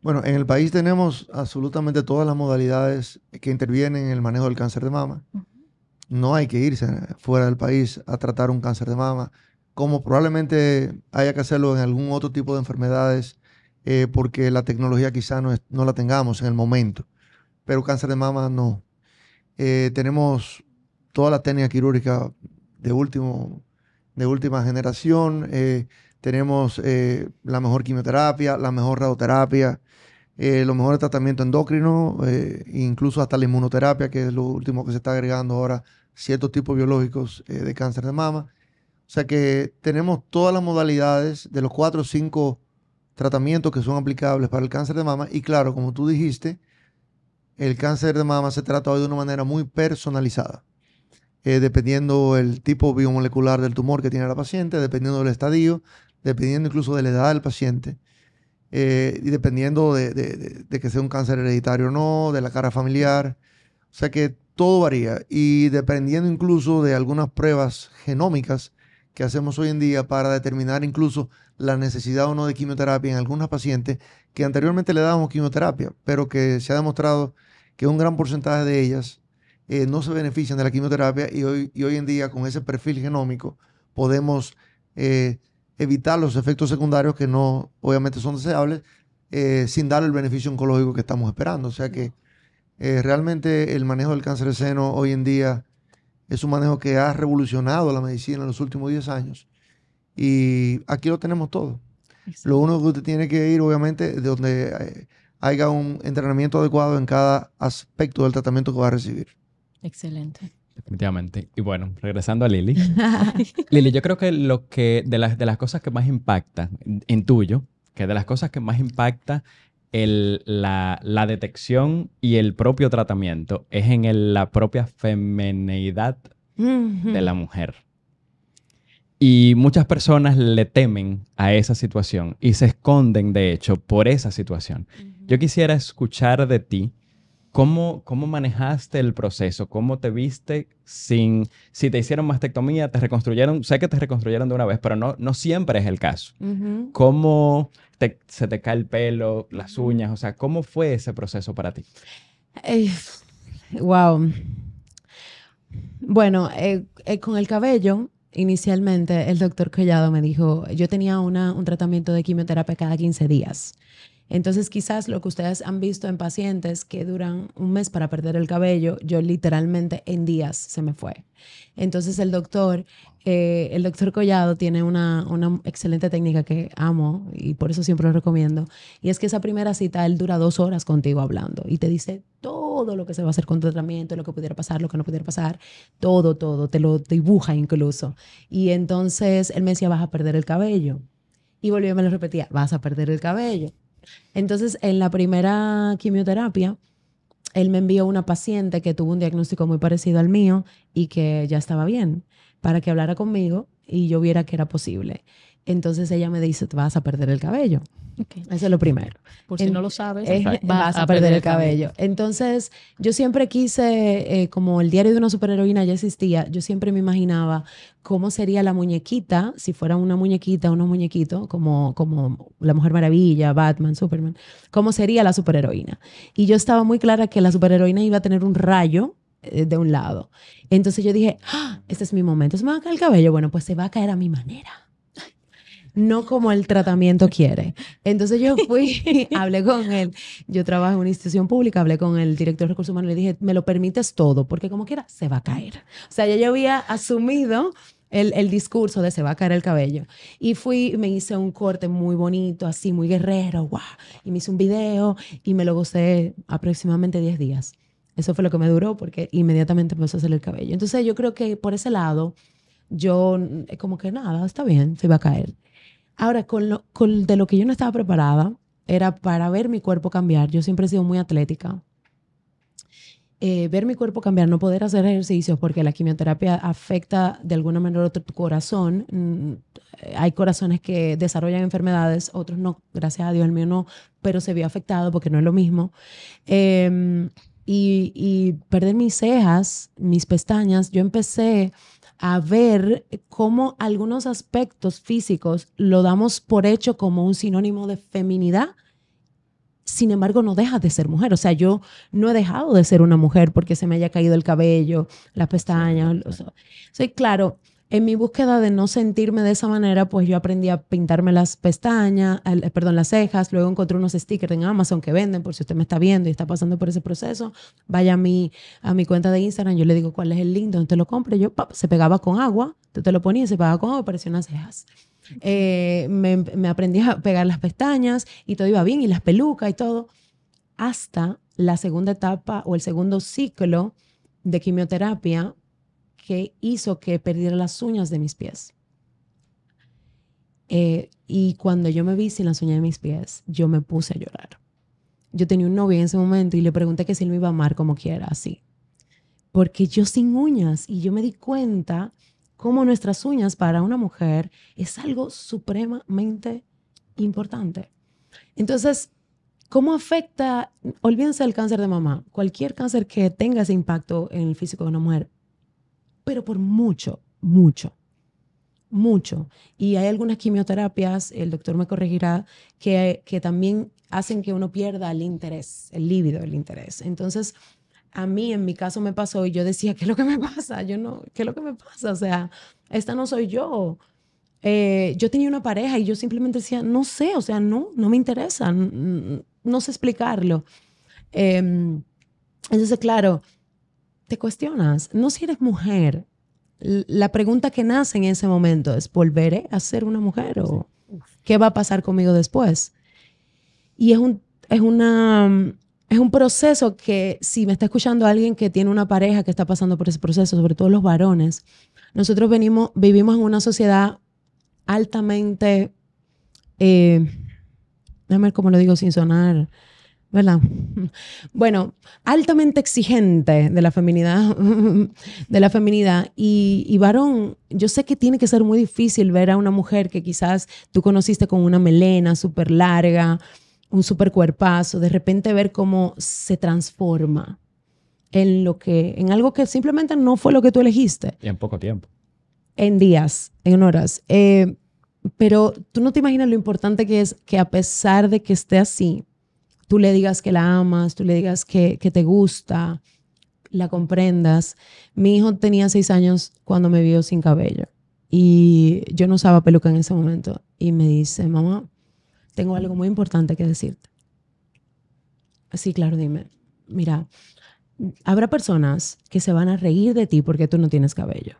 Bueno, en el país tenemos absolutamente todas las modalidades que intervienen en el manejo del cáncer de mama. No hay que irse fuera del país a tratar un cáncer de mama, como probablemente haya que hacerlo en algún otro tipo de enfermedades eh, porque la tecnología quizá no, la tengamos en el momento, pero cáncer de mama no. Eh, tenemos toda la técnica quirúrgica de, último, de última generación, eh, tenemos la mejor quimioterapia, la mejor radioterapia, los mejores tratamientos endocrinos, incluso hasta la inmunoterapia, que es lo último que se está agregando ahora, ciertos tipos biológicos de cáncer de mama. O sea que tenemos todas las modalidades de los cuatro o cinco tratamientos que son aplicables para el cáncer de mama. Y claro, como tú dijiste, el cáncer de mama se trata hoy de una manera muy personalizada, eh, dependiendo el tipo biomolecular del tumor que tiene la paciente, dependiendo del estadio, dependiendo incluso de la edad del paciente. Eh, y dependiendo de, de, que sea un cáncer hereditario o no, de la cara familiar. O sea que todo varía y dependiendo incluso de algunas pruebas genómicas que hacemos hoy en día para determinar incluso la necesidad o no de quimioterapia en algunas pacientes que anteriormente le dábamos quimioterapia, pero que se ha demostrado que un gran porcentaje de ellas eh, no se benefician de la quimioterapia y hoy, hoy en día con ese perfil genómico podemos eh, evitar los efectos secundarios que no obviamente son deseables eh, sin darle el beneficio oncológico que estamos esperando. O sea que realmente el manejo del cáncer de seno hoy en día es un manejo que ha revolucionado la medicina en los últimos 10 años y aquí lo tenemos todo. Lo único que usted tiene que ir, obviamente, de donde eh, haya un entrenamiento adecuado en cada aspecto del tratamiento que va a recibir. Excelente. Definitivamente. Y bueno, regresando a Lili. Lili, yo creo que lo que de las, de las cosas que más impacta en tuyo, que de las cosas que más impacta el, la, detección y el propio tratamiento es en la propia femineidad de la mujer. Y muchas personas le temen a esa situación y se esconden, de hecho, por esa situación. Yo quisiera escuchar de ti cómo, cómo manejaste el proceso, cómo te viste sin, si te hicieron mastectomía, te reconstruyeron, sé que te reconstruyeron de una vez, pero no, no siempre es el caso. ¿Cómo se te cae el pelo, las uñas? O sea, ¿cómo fue ese proceso para ti? wow. Bueno, eh, eh, con el cabello inicialmente el doctor Collado me dijo, yo tenía una, un tratamiento de quimioterapia cada 15 días entonces, quizás lo que ustedes han visto en pacientes que duran un mes para perder el cabello, yo literalmente en días se me fue. Entonces, el doctor, eh, el doctor Collado tiene una, excelente técnica que amo y por eso siempre lo recomiendo. Y es que esa primera cita, él dura dos horas contigo hablando y te dice todo lo que se va a hacer con tratamiento, lo que pudiera pasar, lo que no pudiera pasar, todo, todo, te lo dibuja incluso. Y entonces, él me decía, vas a perder el cabello. Y volvió y me lo repetía, vas a perder el cabello entonces, en la primera quimioterapia, él me envió una paciente que tuvo un diagnóstico muy parecido al mío y que ya estaba bien, para que hablara conmigo y yo viera que era posible. Entonces ella me dice, vas a perder el cabello. Eso es lo primero. Por si no lo sabes, vas, a, perder, el cabello. Entonces, yo siempre quise, eh, como el diario de una superheroína ya existía, yo siempre me imaginaba cómo sería la muñequita, si fuera una muñequita, unos muñequitos, como, como la Mujer Maravilla, Batman, Superman, cómo sería la superheroína. Y yo estaba muy clara que la superheroína iba a tener un rayo eh, de un lado. Entonces yo dije, ¡Ah! este es mi momento. Se me va a caer el cabello. Bueno, pues se va a caer a mi manera no como el tratamiento quiere. Entonces yo fui, hablé con él, yo trabajo en una institución pública, hablé con el director de recursos humanos y le dije, me lo permites todo, porque como quiera, se va a caer. O sea, ya yo había asumido... El, discurso de se va a caer el cabello. Y fui, me hice un corte muy bonito, así, muy guerrero, guau. Y me hice un video y me lo gocé aproximadamente 10 días. Eso fue lo que me duró porque inmediatamente empezó a salir el cabello. Entonces yo creo que por ese lado, yo eh, como que nada, está bien, se va a caer. Ahora, con lo, con, de lo que yo no estaba preparada era para ver mi cuerpo cambiar. Yo siempre he sido muy atlética. Eh, ver mi cuerpo cambiar, no poder hacer ejercicios porque la quimioterapia afecta de alguna manera tu corazón. Mm, hay corazones que desarrollan enfermedades, otros no, gracias a Dios el mío no, pero se vio afectado porque no es lo mismo. Em, y, y perder mis cejas, mis pestañas, yo empecé a ver cómo algunos aspectos físicos lo damos por hecho como un sinónimo de feminidad. Sin embargo, no dejas de ser mujer. O sea, yo no he dejado de ser una mujer porque se me haya caído el cabello, las pestañas. Soy claro, en mi búsqueda de no sentirme de esa manera, pues yo aprendí a pintarme las pestañas, eh, perdón, las cejas. Luego encontré unos stickers en Amazon que venden, por si usted me está viendo y está pasando por ese proceso, vaya a mi, a mi cuenta de Instagram, yo le digo cuál es el link, donde te lo compre. Yo, se pegaba con agua, tú te lo ponía se pegaba con agua, parecía unas cejas. Eh, me, me aprendí a pegar las pestañas y todo iba bien, y las pelucas y todo. Hasta la segunda etapa o el segundo ciclo de quimioterapia que hizo que perdiera las uñas de mis pies. Eh, y cuando yo me vi sin las uñas de mis pies, yo me puse a llorar. Yo tenía un novio en ese momento y le pregunté que si lo iba a amar como quiera, así. Porque yo sin uñas y yo me di cuenta cómo nuestras uñas para una mujer es algo supremamente importante. Entonces, ¿cómo afecta, olvídense del cáncer de mamá, cualquier cáncer que tenga ese impacto en el físico de una mujer, pero por mucho, mucho, mucho. Y hay algunas quimioterapias, el doctor me corregirá, que, que también hacen que uno pierda el interés, el líbido, el interés. Entonces, a mí en mi caso me pasó y yo decía, ¿qué es lo que me pasa? Yo no, ¿qué es lo que me pasa? O sea, esta no soy yo. Eh, yo tenía una pareja y yo simplemente decía, no sé, o sea, no, no me interesa, no, sé explicarlo. Em, entonces, claro, te cuestionas, no si eres mujer. La pregunta que nace en ese momento es, ¿volveré a ser una mujer o qué va a pasar conmigo después? Y es un, es una, es un proceso que si me está escuchando alguien que tiene una pareja que está pasando por ese proceso, sobre todo los varones, nosotros venimos, vivimos en una sociedad altamente, eh, déjame ver cómo lo digo sin sonar ¿verdad? Bueno, altamente exigente de la feminidad, de la feminidad. Y, varón, yo sé que tiene que ser muy difícil ver a una mujer que quizás tú conociste con una melena súper larga, un súper cuerpazo, de repente ver cómo se transforma en lo que, en algo que simplemente no fue lo que tú elegiste. Y en poco tiempo. En días, en horas. Eh, pero tú no te imaginas lo importante que es que a pesar de que esté así, tú le digas que la amas, tú le digas que, te gusta, la comprendas. Mi hijo tenía seis años cuando me vio sin cabello y yo no usaba peluca en ese momento y me dice, mamá, tengo algo muy importante que decirte. Así, claro, dime, mira, habrá personas que se van a reír de ti porque tú no tienes cabello.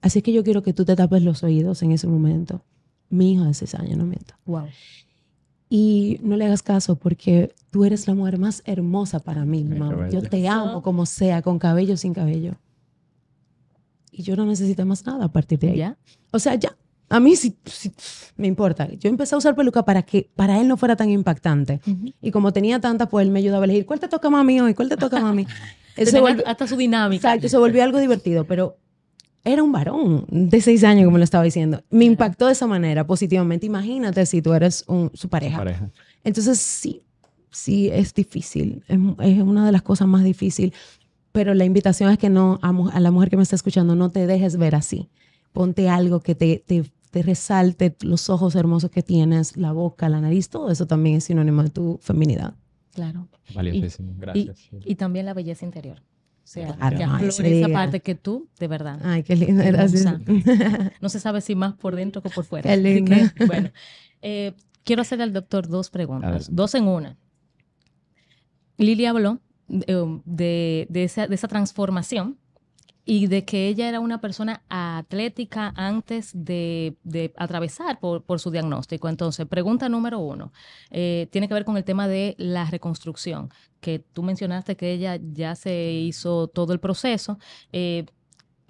Así que yo quiero que tú te tapes los oídos en ese momento. Mi hijo de seis años, no miento. Wow y no le hagas caso porque tú eres la mujer más hermosa para mí, mamá. Yo te amo como sea, con cabello o sin cabello. Y yo no necesito más nada a partir de ahí. O sea, ya. A mí sí, me importa. Yo empecé a usar peluca para que para él no fuera tan impactante. Y como tenía tantas, pues él me ayudaba a elegir cuál te toca mami hoy, cuál te toca mami. eso volvió, hasta su dinámica. Exacto, se volvió algo divertido, pero era un varón de seis años, como lo estaba diciendo. Me impactó de esa manera positivamente. Imagínate si tú eres un, su, pareja. Entonces, sí, sí, es difícil. Es, una de las cosas más difíciles. Pero la invitación es que no, a, la mujer que me está escuchando, no te dejes ver así. Ponte algo que te, te, resalte los ojos hermosos que tienes, la boca, la nariz, todo eso también es sinónimo de tu feminidad. Claro. Valiosísimo, gracias. y, también la belleza interior. O sea, que esa parte que tú, de verdad. Ay, qué lindo No se sabe si más por dentro que por fuera. Que, bueno, eh, quiero hacerle al doctor dos preguntas, dos en una. Lili habló eh, de, de, esa, de esa transformación y de que ella era una persona atlética antes de, atravesar por, por, su diagnóstico. Entonces, pregunta número uno, eh, tiene que ver con el tema de la reconstrucción, que tú mencionaste que ella ya se hizo todo el proceso. Eh,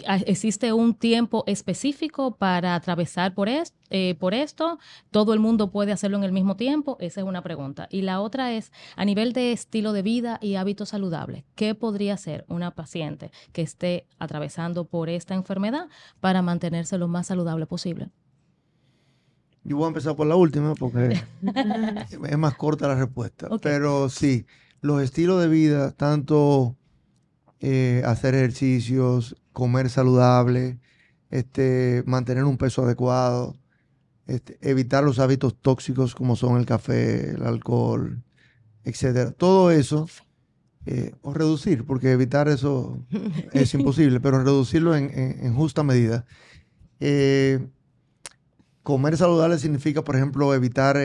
Ah, existe un tiempo específico para atravesar por, eh, por esto, todo el mundo puede hacerlo en el mismo tiempo, esa es una pregunta. Y la otra es, a nivel de estilo de vida y hábitos saludables, ¿qué podría hacer una paciente que esté atravesando por esta enfermedad para mantenerse lo más saludable posible? Yo voy a empezar por la última porque es más corta la respuesta, pero sí, los estilos de vida, tanto eh, hacer ejercicios, comer saludable, este, mantener un peso adecuado, este, evitar los hábitos tóxicos como son el café, el alcohol, etcétera. Todo eso, eh, o reducir, porque evitar eso es imposible, pero reducirlo en, justa medida. Eh, comer saludable significa, por ejemplo, evitar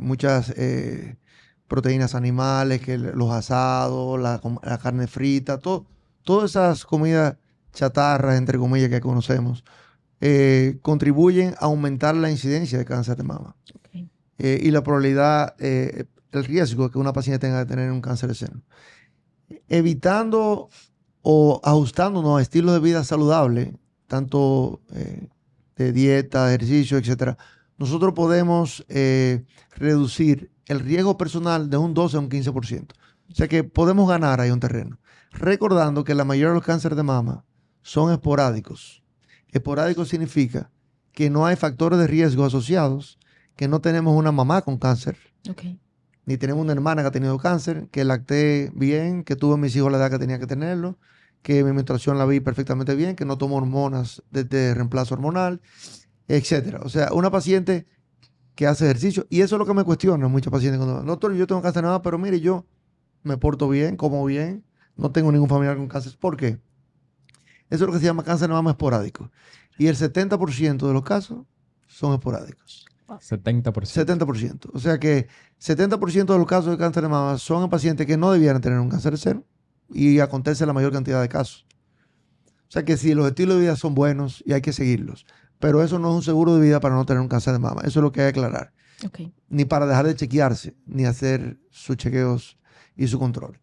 muchas proteínas animales, que los asados, la, carne frita, todo, todas esas comidas chatarras, entre comillas, que conocemos, eh, contribuyen a aumentar la incidencia de cáncer de mama. Eh, y la probabilidad, eh, el riesgo que una paciente tenga de tener un cáncer de seno. Evitando o ajustándonos a estilos de vida saludable, tanto de dieta, ejercicio, etcétera, nosotros podemos reducir el riesgo personal de un 12 a un 15%. O sea que podemos ganar ahí un terreno. Recordando que la mayoría de los cánceres de mama son esporádicos. Esporádico significa que no hay factores de riesgo asociados, que no tenemos una mamá con cáncer, ni tenemos una hermana que ha tenido cáncer, que lacté bien, que tuve mis hijos a la edad que tenía que tenerlo, que mi menstruación la vi perfectamente bien, que no tomo hormonas de, de reemplazo hormonal, etc. O sea, una paciente que hace ejercicio. Y eso es lo que me cuestiona muchas pacientes. Cuando, doctor, yo tengo cáncer de mama, pero mire, yo me porto bien, como bien, no tengo ningún familiar con cáncer. ¿Por qué? Eso es lo que se llama cáncer de mama esporádico. Y el 70% de los casos son esporádicos. 70%. 70%. O sea que 70% de los casos de cáncer de mama son en pacientes que no debieran tener un cáncer seno y acontece la mayor cantidad de casos. O sea que si los estilos de vida son buenos y hay que seguirlos, pero eso no es un seguro de vida para no tener un cáncer de mama. Eso es lo que hay que aclarar. Ni para dejar de chequearse, ni hacer sus chequeos y su control.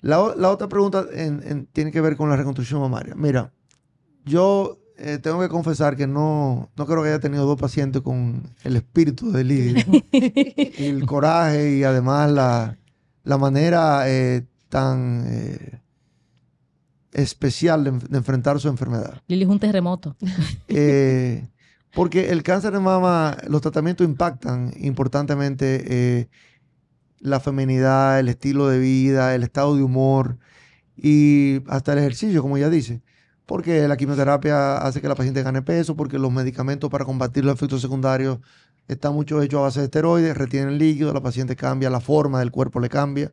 La, otra pregunta tiene que ver con la reconstrucción mamaria. Mira, yo eh, tengo que confesar que no, creo que haya tenido dos pacientes con el espíritu de líder, el coraje y además la, manera eh, tan eh, especial de, enfrentar su enfermedad. Lili es un terremoto. Eh, porque el cáncer de mama, los tratamientos impactan importantemente eh, la feminidad, el estilo de vida, el estado de humor y hasta el ejercicio, como ya dice. Porque la quimioterapia hace que la paciente gane peso, porque los medicamentos para combatir los efectos secundarios están mucho hechos a base de esteroides, retienen líquido, la paciente cambia, la forma del cuerpo le cambia.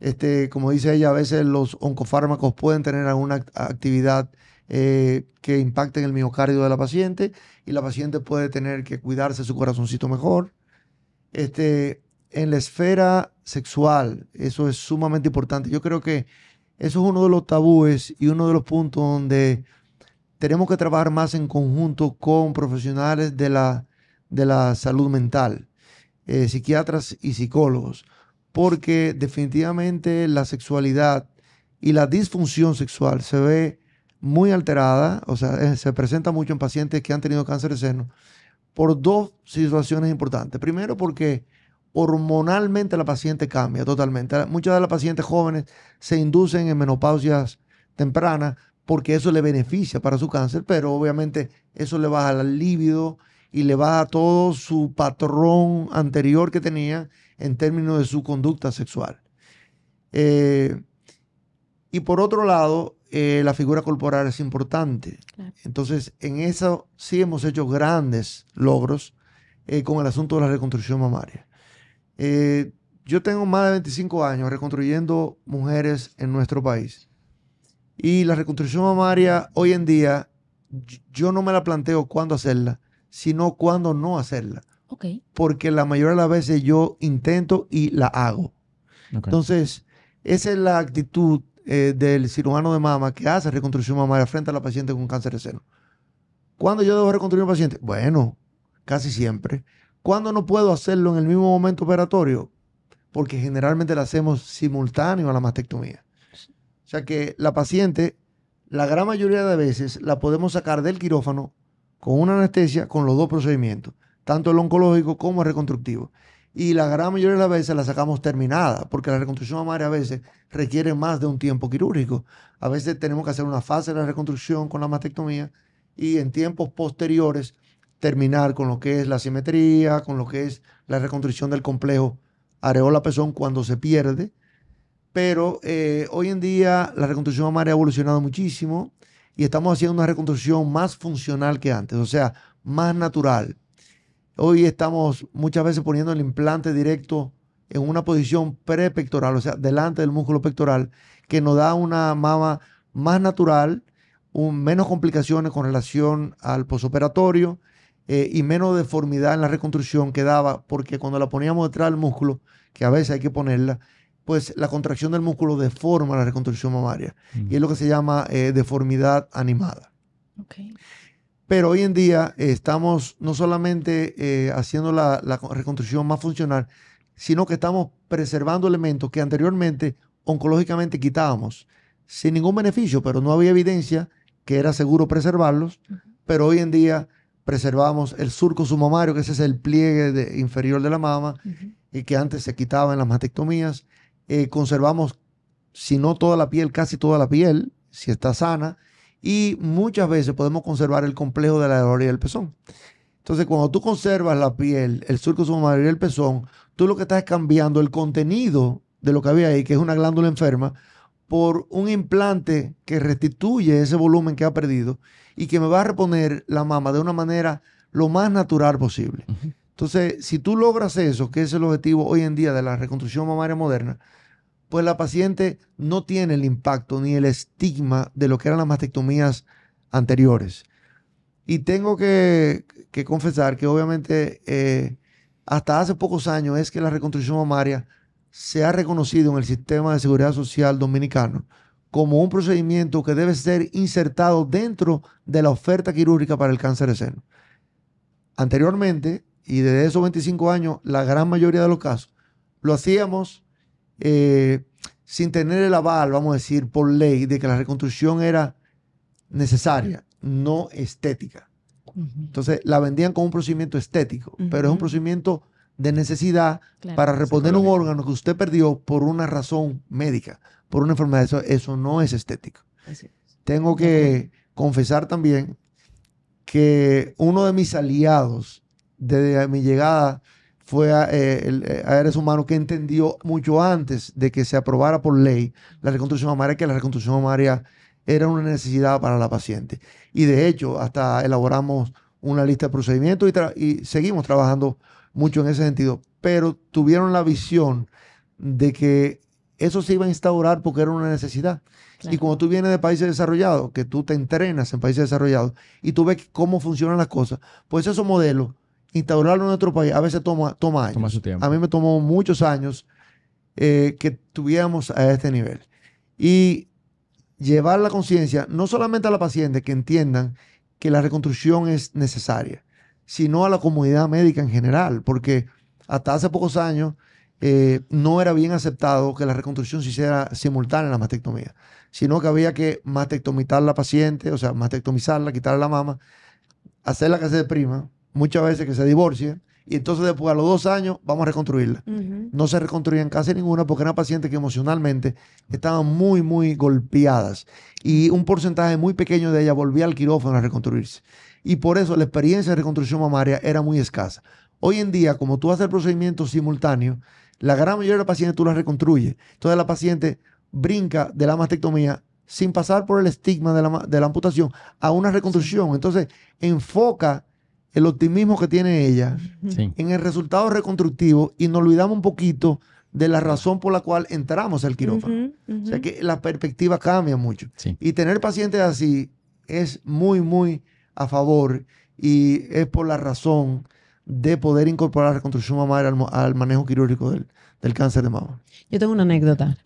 Este, como dice ella, a veces los oncofármacos pueden tener alguna actividad eh, que impacte en el miocardio de la paciente y la paciente puede tener que cuidarse su corazoncito mejor. Este, en la esfera sexual, eso es sumamente importante. Yo creo que eso es uno de los tabúes y uno de los puntos donde tenemos que trabajar más en conjunto con profesionales de la, salud mental, eh, psiquiatras y psicólogos porque definitivamente la sexualidad y la disfunción sexual se ve muy alterada, o sea, eh, se presenta mucho en pacientes que han tenido cáncer de seno, por dos situaciones importantes. Primero, porque hormonalmente la paciente cambia totalmente. Muchas de las pacientes jóvenes se inducen en menopausias tempranas porque eso le beneficia para su cáncer, pero obviamente eso le baja la libido y le baja todo su patrón anterior que tenía en términos de su conducta sexual. Eh, y por otro lado, eh, la figura corporal es importante. Entonces, en eso sí hemos hecho grandes logros eh, con el asunto de la reconstrucción mamaria. yo tengo más de 25 años reconstruyendo mujeres en nuestro país. Y la reconstrucción mamaria hoy en día, yo no me la planteo cuándo hacerla, sino cuándo no hacerla. Porque la mayoría de las veces yo intento y la hago. Entonces, esa es la actitud eh, del cirujano de mama que hace reconstrucción mamaria frente a la paciente con cáncer de seno. ¿Cuándo yo debo reconstruir un paciente? Bueno, casi siempre. ¿Cuándo no puedo hacerlo en el mismo momento operatorio? Porque generalmente la hacemos simultáneo a la mastectomía. O sea que la paciente, la gran mayoría de veces, la podemos sacar del quirófano con una anestesia con los dos procedimientos tanto el oncológico como el reconstructivo. Y la gran mayoría de las veces la sacamos terminada, porque la reconstrucción mamaria a veces requiere más de un tiempo quirúrgico. A veces tenemos que hacer una fase de la reconstrucción con la mastectomía y en tiempos posteriores terminar con lo que es la simetría, con lo que es la reconstrucción del complejo areola-pezón cuando se pierde. Pero eh, hoy en día la reconstrucción mamaria ha evolucionado muchísimo y estamos haciendo una reconstrucción más funcional que antes, o sea, más natural, Hoy estamos muchas veces poniendo el implante directo en una posición prepectoral, o sea, delante del músculo pectoral, que nos da una mama más natural, un, menos complicaciones con relación al posoperatorio eh, y menos deformidad en la reconstrucción que daba, porque cuando la poníamos detrás del músculo, que a veces hay que ponerla, pues la contracción del músculo deforma la reconstrucción mamaria y mm. es lo que se llama eh, deformidad animada. Pero hoy en día eh, estamos no solamente eh, haciendo la, reconstrucción más funcional, sino que estamos preservando elementos que anteriormente oncológicamente quitábamos sin ningún beneficio, pero no había evidencia que era seguro preservarlos. Pero hoy en día preservamos el surco submamario, que ese es el pliegue inferior de la mama, y que antes se quitaba en las mastectomías. Eh, conservamos, si no toda la piel, casi toda la piel, si está sana y muchas veces podemos conservar el complejo de la y del pezón. Entonces, cuando tú conservas la piel, el surco submarino y el pezón, tú lo que estás cambiando el contenido de lo que había ahí, que es una glándula enferma, por un implante que restituye ese volumen que ha perdido y que me va a reponer la mama de una manera lo más natural posible. Entonces, si tú logras eso, que es el objetivo hoy en día de la reconstrucción mamaria moderna, pues la paciente no tiene el impacto ni el estigma de lo que eran las mastectomías anteriores. Y tengo que, confesar que obviamente eh, hasta hace pocos años es que la reconstrucción mamaria se ha reconocido en el sistema de seguridad social dominicano como un procedimiento que debe ser insertado dentro de la oferta quirúrgica para el cáncer de seno. Anteriormente, y desde esos 25 años, la gran mayoría de los casos, lo hacíamos eh, sin tener el aval, vamos a decir, por ley, de que la reconstrucción era necesaria, no estética. Entonces la vendían como un procedimiento estético, pero es un procedimiento de necesidad para reponer un órgano que usted perdió por una razón médica, por una enfermedad. Eso, no es estético. Tengo que confesar también que uno de mis aliados desde mi llegada fue eh, el, eh, a Eres Humano que entendió mucho antes de que se aprobara por ley la reconstrucción mamaria, que la reconstrucción mamaria era una necesidad para la paciente. Y de hecho, hasta elaboramos una lista de procedimientos y, seguimos trabajando mucho en ese sentido, pero tuvieron la visión de que eso se iba a instaurar porque era una necesidad. Y cuando tú vienes de países desarrollados, que tú te entrenas en países desarrollados y tú ves cómo funcionan las cosas, pues esos modelos instaurarlo en nuestro país a veces toma, toma años. A mí me tomó muchos años eh, que tuviéramos a este nivel. Y llevar la conciencia, no solamente a la paciente que entiendan que la reconstrucción es necesaria, sino a la comunidad médica en general, porque hasta hace pocos años eh, no era bien aceptado que la reconstrucción se hiciera simultánea En la mastectomía, sino que había que mastectomizar la paciente, o sea, mastectomizarla, quitarle la mama, hacerla que se deprima, muchas veces que se divorcien y entonces después a los dos años vamos a reconstruirla. No se reconstruían casi ninguna porque eran pacientes que emocionalmente estaban muy, muy golpeadas y un porcentaje muy pequeño de ellas volvía al quirófano a reconstruirse. Y por eso la experiencia de reconstrucción mamaria era muy escasa. Hoy en día, como tú haces el procedimiento simultáneo, la gran mayoría de los pacientes tú las reconstruyes. Entonces la paciente brinca de la mastectomía sin pasar por el estigma de la, de la amputación a una reconstrucción. Entonces enfoca el optimismo que tiene ella en el resultado reconstructivo y nos olvidamos un poquito de la razón por la cual entramos al quirófano. O sea que la perspectiva cambia mucho. Y tener pacientes así es muy, muy a favor y es por la razón de poder incorporar la reconstrucción mamaria al, al manejo quirúrgico del, del cáncer de mama. Yo tengo una anécdota.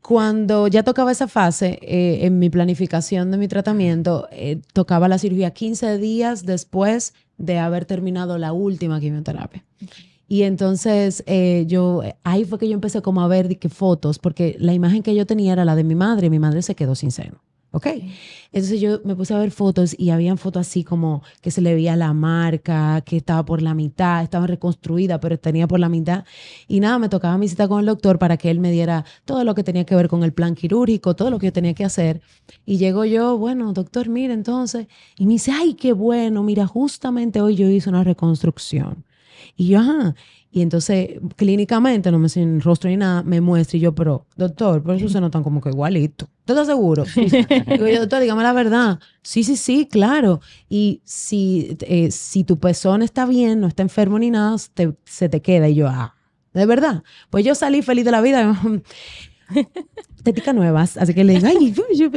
Cuando ya tocaba esa fase, eh, en mi planificación de mi tratamiento, eh, tocaba la cirugía 15 días después de haber terminado la última quimioterapia. Y entonces eh, yo, ahí fue que yo empecé como a ver qué fotos, porque la imagen que yo tenía era la de mi madre, y mi madre se quedó sin seno. ¿ok? Entonces yo me puse a ver fotos y habían fotos así como que se le veía la marca, que estaba por la mitad, estaba reconstruida, pero tenía por la mitad. Y nada, me tocaba mi cita con el doctor para que él me diera todo lo que tenía que ver con el plan quirúrgico, todo lo que yo tenía que hacer. Y llegó yo, bueno, doctor, mire entonces. Y me dice, ay, qué bueno, mira, justamente hoy yo hice una reconstrucción. Y yo, ajá, y entonces, clínicamente, no me sin rostro ni nada, me muestra y yo, pero, doctor, por eso se notan como que igualito. ¿Te seguro? doctor, dígame la verdad. Sí, sí, sí, claro. Y si, eh, si tu pezón está bien, no está enfermo ni nada, se te queda. Y yo, ah, ¿de verdad? Pues yo salí feliz de la vida. Téticas nuevas. Así que le digo, ay,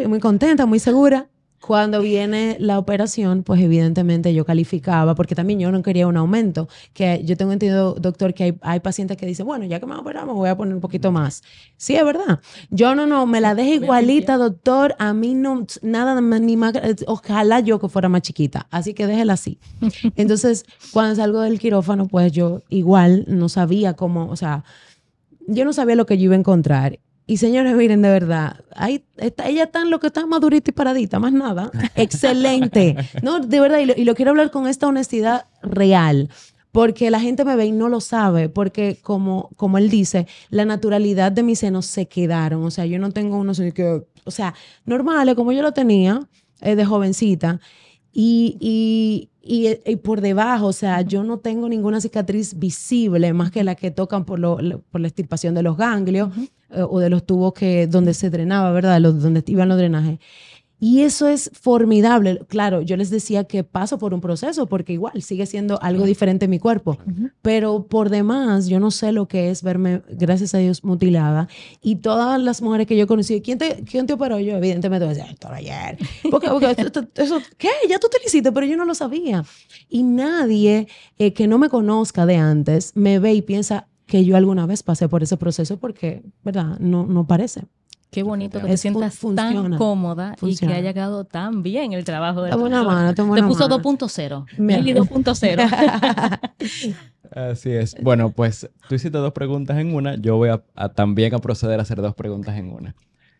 muy contenta, muy segura. Cuando viene la operación, pues evidentemente yo calificaba, porque también yo no quería un aumento, que yo tengo entendido, doctor, que hay, pacientes que dicen, bueno, ya que me operamos, voy a poner un poquito más. Sí, es verdad. Yo no, no, me la dejo igualita, doctor, a mí no, nada, ni más, eh, ojalá yo que fuera más chiquita, así que déjela así. Entonces, cuando salgo del quirófano, pues yo igual no sabía cómo, o sea, yo no sabía lo que yo iba a encontrar. Y señores, miren, de verdad, ahí ella está en lo que está madurita y paradita, más nada. Excelente. No, de verdad, y lo, quiero hablar con esta honestidad real porque la gente me ve y no lo sabe, porque como, como él dice, la naturalidad de mis senos se quedaron, o sea, yo no tengo unos que, o sea, normales como yo lo tenía eh, de jovencita, eh, y, por debajo, o sea, yo no tengo ninguna cicatriz visible más que la que tocan por, por la extirpación de los ganglios eh, o de los tubos que, donde se drenaba, ¿verdad? donde iban los drenajes. Y eso es formidable. Claro, yo les decía que paso por un proceso porque igual sigue siendo algo diferente mi cuerpo, pero por demás yo no sé lo que es verme, gracias a Dios, mutilada. Y todas las mujeres que yo conocí, ¿quién te, quién te operó? Yo evidentemente voy a decir, ayer. Porque, ¿Qué? Ya tú te lo pero yo no lo sabía. Y nadie eh, que no me conozca de antes me ve y piensa que yo alguna vez pasé por ese proceso porque, ¿verdad? No, no parece. Qué bonito que te sientas tan cómoda y que haya quedado tan bien el trabajo de la Te puso 2.0. Lili 2.0. Así es. Bueno, pues tú hiciste dos preguntas en una. Yo voy también a proceder a hacer dos preguntas en una.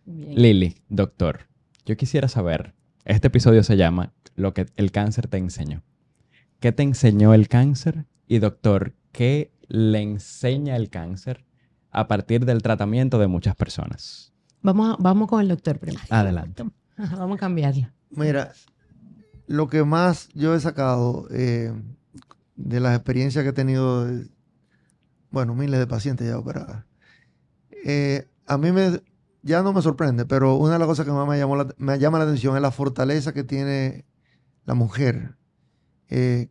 Lili, doctor, yo quisiera saber, este episodio se llama Lo que el cáncer te enseñó. ¿Qué te enseñó el cáncer? Y doctor, ¿qué le enseña el cáncer a partir del tratamiento de muchas personas? Vamos, con el doctor primero. Adelante. vamos a cambiarla. Mira, lo que más yo he sacado eh, de las experiencias que he tenido, bueno, miles de pacientes ya operadas, eh, a mí me, ya no me sorprende, pero una de las cosas que más me, me llama la atención es la fortaleza que tiene la mujer, eh,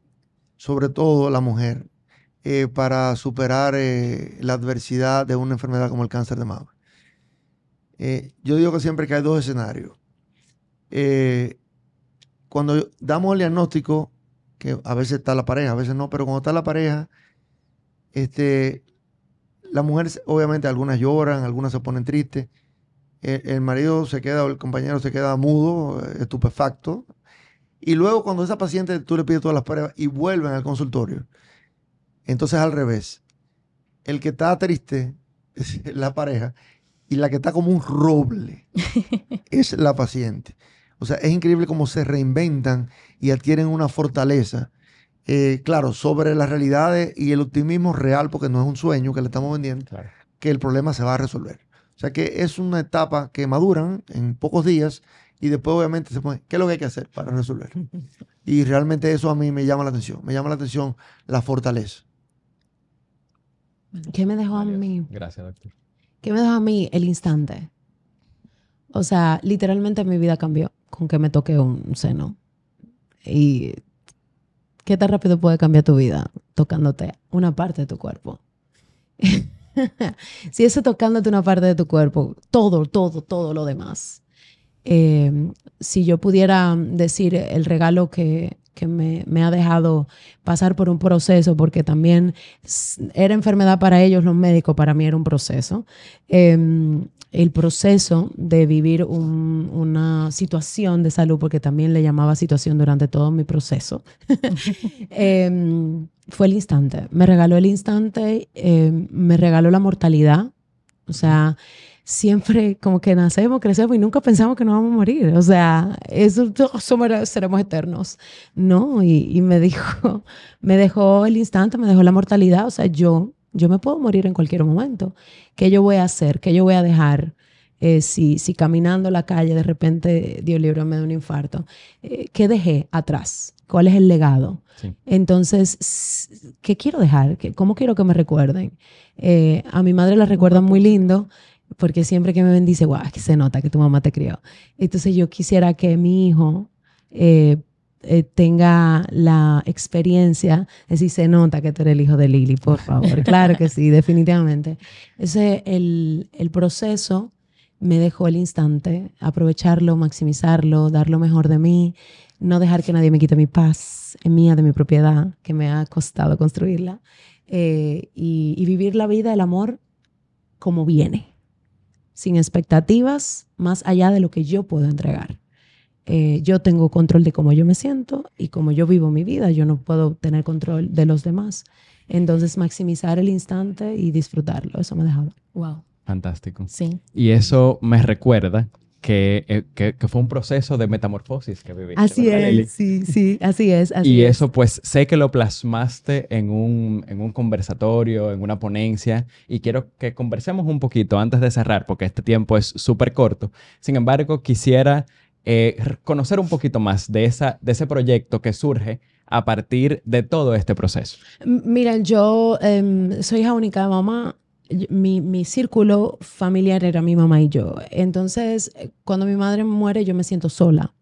sobre todo la mujer, para superar la adversidad de una enfermedad como el cáncer de mama. Eh, yo digo que siempre que hay dos escenarios. Eh, cuando damos el diagnóstico, que a veces está la pareja, a veces no, pero cuando está la pareja, este, las mujeres, obviamente, algunas lloran, algunas se ponen tristes. El, marido se queda o el compañero se queda mudo, estupefacto. Y luego, cuando esa paciente, tú le pides todas las pruebas y vuelven al consultorio. Entonces, al revés. El que está triste, la pareja, y la que está como un roble es la paciente. O sea, es increíble cómo se reinventan y adquieren una fortaleza. Eh, claro, sobre las realidades y el optimismo real, porque no es un sueño que le estamos vendiendo, que el problema se va a resolver. O sea que es una etapa que maduran en pocos días y después obviamente se pone, ¿qué es lo que hay que hacer para resolver? Y realmente eso a mí me llama la atención, me llama la atención la fortaleza. ¿Qué me dejó a mí? Gracias, doctor. ¿Qué me dejó a mí el instante? O sea, literalmente mi vida cambió con que me toque un seno. Y qué tan rápido puede cambiar tu vida tocándote una parte de tu cuerpo. si eso tocándote una parte de tu cuerpo, todo, todo, todo lo demás. Eh, si yo pudiera decir el regalo que que me, ha dejado pasar por un proceso, porque también era enfermedad para ellos, los médicos, para mí era un proceso. Em, el proceso de vivir una situación de salud, porque también le llamaba situación durante todo mi proceso, em, fue el instante. Me regaló el instante, em, me regaló la mortalidad, o sea siempre como que nacemos, crecemos y nunca pensamos que nos vamos a morir. O sea, eso, somos, seremos eternos, ¿no? Y, y, me dijo, me dejó el instante, me dejó la mortalidad. O sea, yo, yo me puedo morir en cualquier momento. ¿Qué yo voy a hacer? ¿Qué yo voy a dejar? Eh, si, si caminando la calle de repente Dios libre me un infarto, eh, ¿qué dejé atrás? ¿Cuál es el legado? Entonces, ¿qué quiero dejar? ¿Cómo quiero que me recuerden? Eh, a mi madre la recuerdan muy lindo porque siempre que me dice guau, es que se nota que tu mamá te crió. Entonces yo quisiera que mi hijo eh, eh, tenga la experiencia es si se nota que tú eres el hijo de Lili, por favor. claro que sí, definitivamente. Ese el, el proceso me dejó el instante, aprovecharlo, maximizarlo, dar lo mejor de mí, no dejar que nadie me quite mi paz, mía, de mi propiedad, que me ha costado construirla, eh, y, y vivir la vida, el amor, como viene sin expectativas, más allá de lo que yo puedo entregar. Eh, yo tengo control de cómo yo me siento y cómo yo vivo mi vida. Yo no puedo tener control de los demás. Entonces, maximizar el instante y disfrutarlo. Eso me dejaba. Wow. Fantástico. Sí. Y eso me recuerda eh, que, fue un proceso de metamorfosis que viviste. Así es, sí, sí, así es. y eso pues sé que lo plasmaste en un, conversatorio, en una ponencia, y quiero que conversemos un poquito antes de cerrar, porque este tiempo es súper corto. Sin embargo, quisiera eh, conocer un poquito más de, esa, de ese proyecto que surge a partir de todo este proceso. Mira, yo em, soy hija única de mamá mi, círculo familiar era mi mamá y yo. Entonces, cuando mi madre muere, yo me siento sola.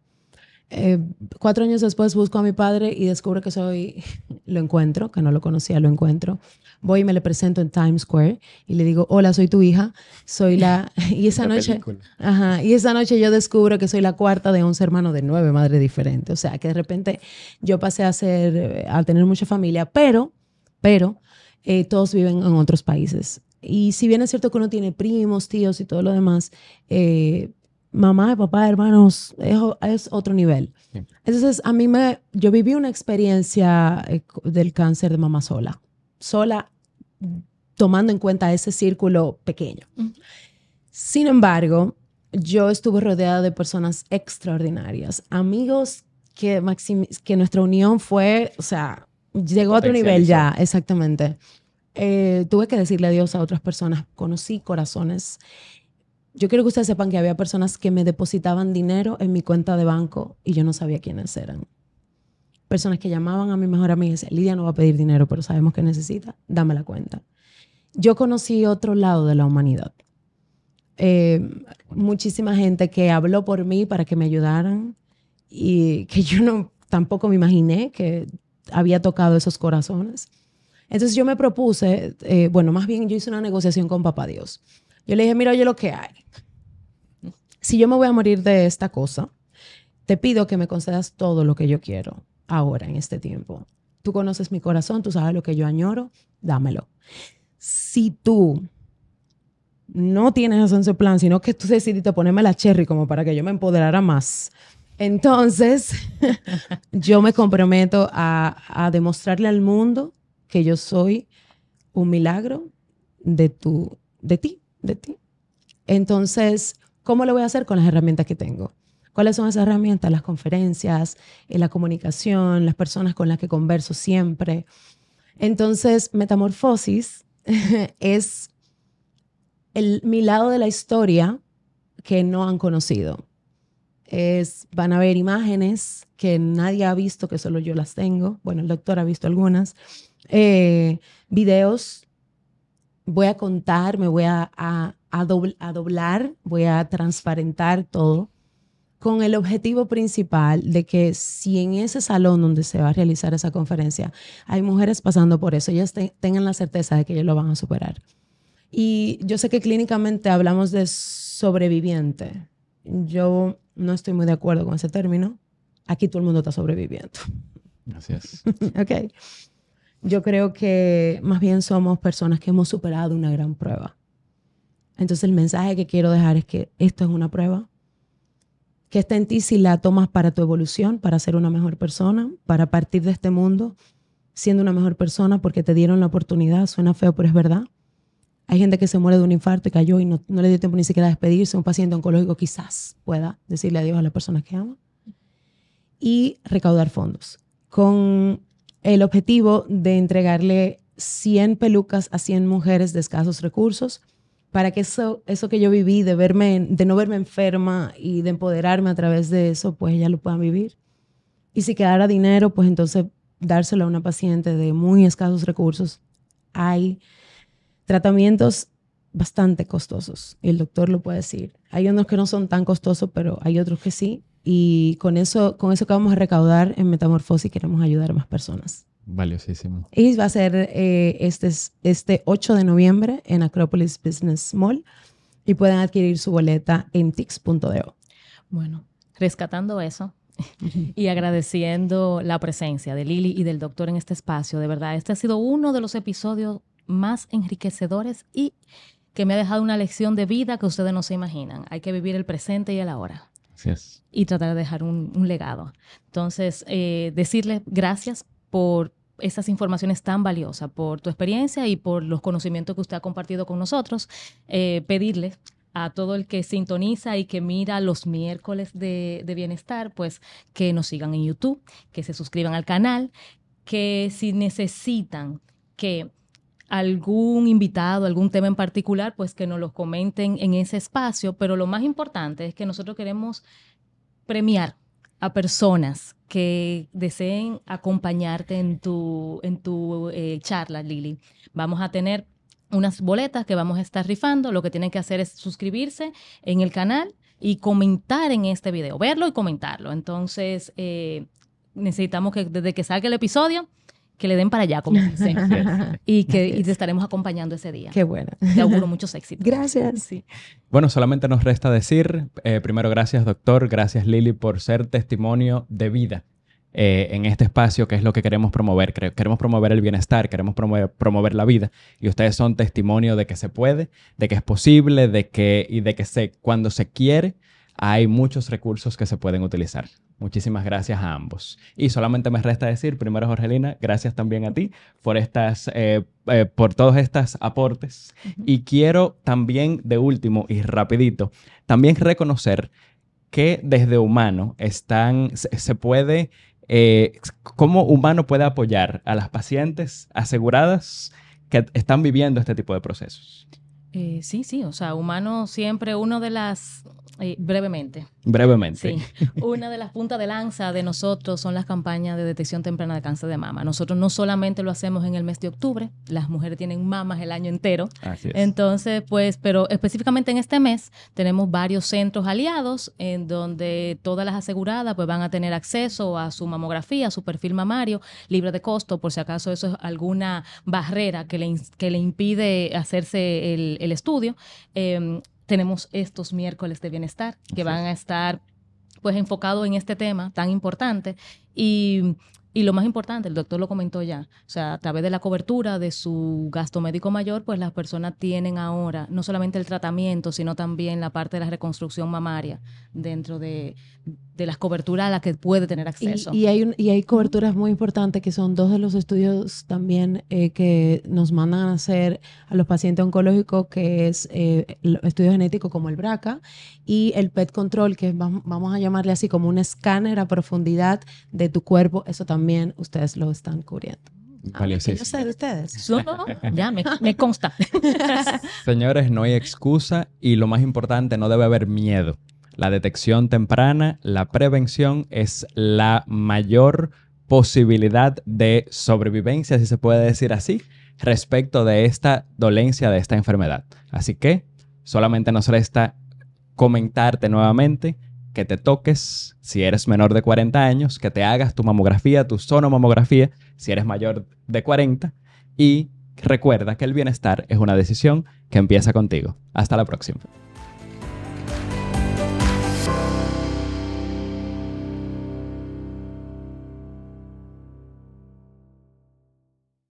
Eh, cuatro años después busco a mi padre y descubro que soy, lo encuentro, que no lo conocía, lo encuentro. Voy y me le presento en Times Square y le digo, hola, soy tu hija, soy la... Y esa noche... Ajá, y esa noche yo descubro que soy la cuarta de once hermanos de nueve madres diferentes. O sea, que de repente yo pasé a ser, eh, a tener mucha familia, pero, pero, eh, todos viven en otros países. Y si bien es cierto que uno tiene primos, tíos y todo lo demás, eh, mamá, papá, hermanos, es, es otro nivel. Entonces, a mí me, yo viví una experiencia eh, del cáncer de mamá sola, sola tomando en cuenta ese círculo pequeño. Sin embargo, yo estuve rodeada de personas extraordinarias, amigos que, que nuestra unión fue, o sea, llegó a otro nivel ya, exactamente. Eh, tuve que decirle adiós a otras personas, conocí corazones. Yo quiero que ustedes sepan que había personas que me depositaban dinero en mi cuenta de banco y yo no sabía quiénes eran. Personas que llamaban a mi mejor amiga y decían, Lidia no va a pedir dinero, pero sabemos que necesita, dame la cuenta. Yo conocí otro lado de la humanidad. Eh, muchísima gente que habló por mí para que me ayudaran y que yo no, tampoco me imaginé que había tocado esos corazones. Entonces yo me propuse, eh, bueno, más bien yo hice una negociación con Papá Dios. Yo le dije, mira, oye lo que hay. Si yo me voy a morir de esta cosa, te pido que me concedas todo lo que yo quiero ahora, en este tiempo. Tú conoces mi corazón, tú sabes lo que yo añoro, dámelo. Si tú no tienes eso plan, sino que tú decidiste ponerme la cherry como para que yo me empoderara más. Entonces, yo me comprometo a, demostrarle al mundo que yo soy un milagro de, tu, de ti, de ti. Entonces, ¿cómo lo voy a hacer con las herramientas que tengo? ¿Cuáles son esas herramientas? Las conferencias, eh, la comunicación, las personas con las que converso siempre. Entonces, metamorfosis es el, mi lado de la historia que no han conocido. Es, van a ver imágenes que nadie ha visto, que solo yo las tengo. Bueno, el doctor ha visto algunas. Eh, videos, voy a contar, me voy a, a, doblar, voy a transparentar todo con el objetivo principal de que si en ese salón donde se va a realizar esa conferencia hay mujeres pasando por eso, ellas tengan la certeza de que ellos lo van a superar. Y yo sé que clínicamente hablamos de sobreviviente. Yo no estoy muy de acuerdo con ese término. Aquí todo el mundo está sobreviviendo. gracias es. ok yo creo que más bien somos personas que hemos superado una gran prueba. Entonces el mensaje que quiero dejar es que esto es una prueba, que está en ti si la tomas para tu evolución, para ser una mejor persona, para partir de este mundo siendo una mejor persona porque te dieron la oportunidad, suena feo pero es verdad. Hay gente que se muere de un infarto cayó y no, le dio tiempo ni siquiera a despedirse. Un paciente oncológico quizás pueda decirle adiós a las personas que ama. Y recaudar fondos. Con el objetivo de entregarle 100 pelucas a 100 mujeres de escasos recursos para que eso, eso que yo viví de, verme, de no verme enferma y de empoderarme a través de eso, pues ellas lo puedan vivir. Y si quedara dinero, pues entonces dárselo a una paciente de muy escasos recursos. Hay tratamientos bastante costosos, el doctor lo puede decir. Hay unos que no son tan costosos, pero hay otros que sí. Y con eso, con eso que vamos a recaudar en Metamorfosis queremos ayudar a más personas. Valiosísimo. Y va a ser eh, este, este 8 de noviembre en Acropolis Business Mall y pueden adquirir su boleta en tix.do. Bueno, rescatando eso, y agradeciendo la presencia de Lili y del doctor en este espacio. De verdad, este ha sido uno de los episodios más enriquecedores y que me ha dejado una lección de vida que ustedes no se imaginan. Hay que vivir el presente y el ahora. Y tratar de dejar un, legado. Entonces, eh, decirle gracias por esas informaciones tan valiosas, por tu experiencia y por los conocimientos que usted ha compartido con nosotros. Pedirle eh, pedirles a todo el que sintoniza y que mira los miércoles de bienestar, pues que nos sigan en YouTube, que se suscriban al canal, que si necesitan que algún invitado, algún tema en particular, pues que nos lo comenten en ese espacio. Pero lo más importante es que nosotros queremos premiar a personas que deseen acompañarte en tu, en tu eh, charla, Lili. Vamos a tener unas boletas que vamos a estar rifando. Lo que tienen que hacer es suscribirse en el canal y comentar en este video, verlo y comentarlo. Entonces, eh, necesitamos que desde que salga el episodio, que le den para allá, como dicen. y que te estaremos acompañando ese día. Qué bueno. Te auguro mucho éxito. Gracias. Bueno, solamente nos resta decir, eh, primero gracias doctor, gracias Lili por ser testimonio de vida. Eh, en este espacio, que es lo que queremos promover. Queremos promover el bienestar, queremos promover, promover, la vida. Y ustedes son testimonio de que se puede, de que es posible, de que, y de que se, cuando se quiere, hay muchos recursos que se pueden utilizar. Muchísimas gracias a ambos. Y solamente me resta decir, primero Jorgelina, gracias también a ti por, estas, eh, eh, por todos estos aportes. Y quiero también, de último y rapidito, también reconocer que desde humano están, se, puede, eh, cómo humano puede apoyar a las pacientes aseguradas que están viviendo este tipo de procesos. sí, sí, o sea, humano siempre uno de las eh, brevemente. Brevemente. Sí. Una de las puntas de lanza de nosotros son las campañas de detección temprana de cáncer de mama. Nosotros no solamente lo hacemos en el mes de octubre, las mujeres tienen mamas el año entero. Así es. Entonces, pues, pero específicamente en este mes tenemos varios centros aliados en donde todas las aseguradas pues van a tener acceso a su mamografía, a su perfil mamario, libre de costo, por si acaso eso es alguna barrera que le, que le impide hacerse el, estudio. Em, tenemos estos miércoles de bienestar que van a estar pues enfocados en este tema tan importante y y lo más importante, el doctor lo comentó ya, o sea, a través de la cobertura de su gasto médico mayor, pues las personas tienen ahora no solamente el tratamiento, sino también la parte de la reconstrucción mamaria dentro de, de las coberturas a las que puede tener acceso. Y, hay, y hay coberturas muy importantes que son dos de los estudios también eh, que nos mandan a hacer a los pacientes oncológicos, que es eh, estudios genéticos como el BRCA y el PET control, que vamos a llamarle así como un escáner a profundidad de tu cuerpo. Eso también ustedes lo están cubriendo. Ah, yo sé de ustedes. ya me, me consta. Señores, no hay excusa y lo más importante, no debe haber miedo. La detección temprana, la prevención es la mayor posibilidad de sobrevivencia, si se puede decir así, respecto de esta dolencia, de esta enfermedad. Así que solamente nos resta comentarte nuevamente que te toques, si eres menor de 40 años, que te hagas tu mamografía, tu sonomamografía, si eres mayor de 40, y recuerda que el bienestar es una decisión que empieza contigo. Hasta la próxima.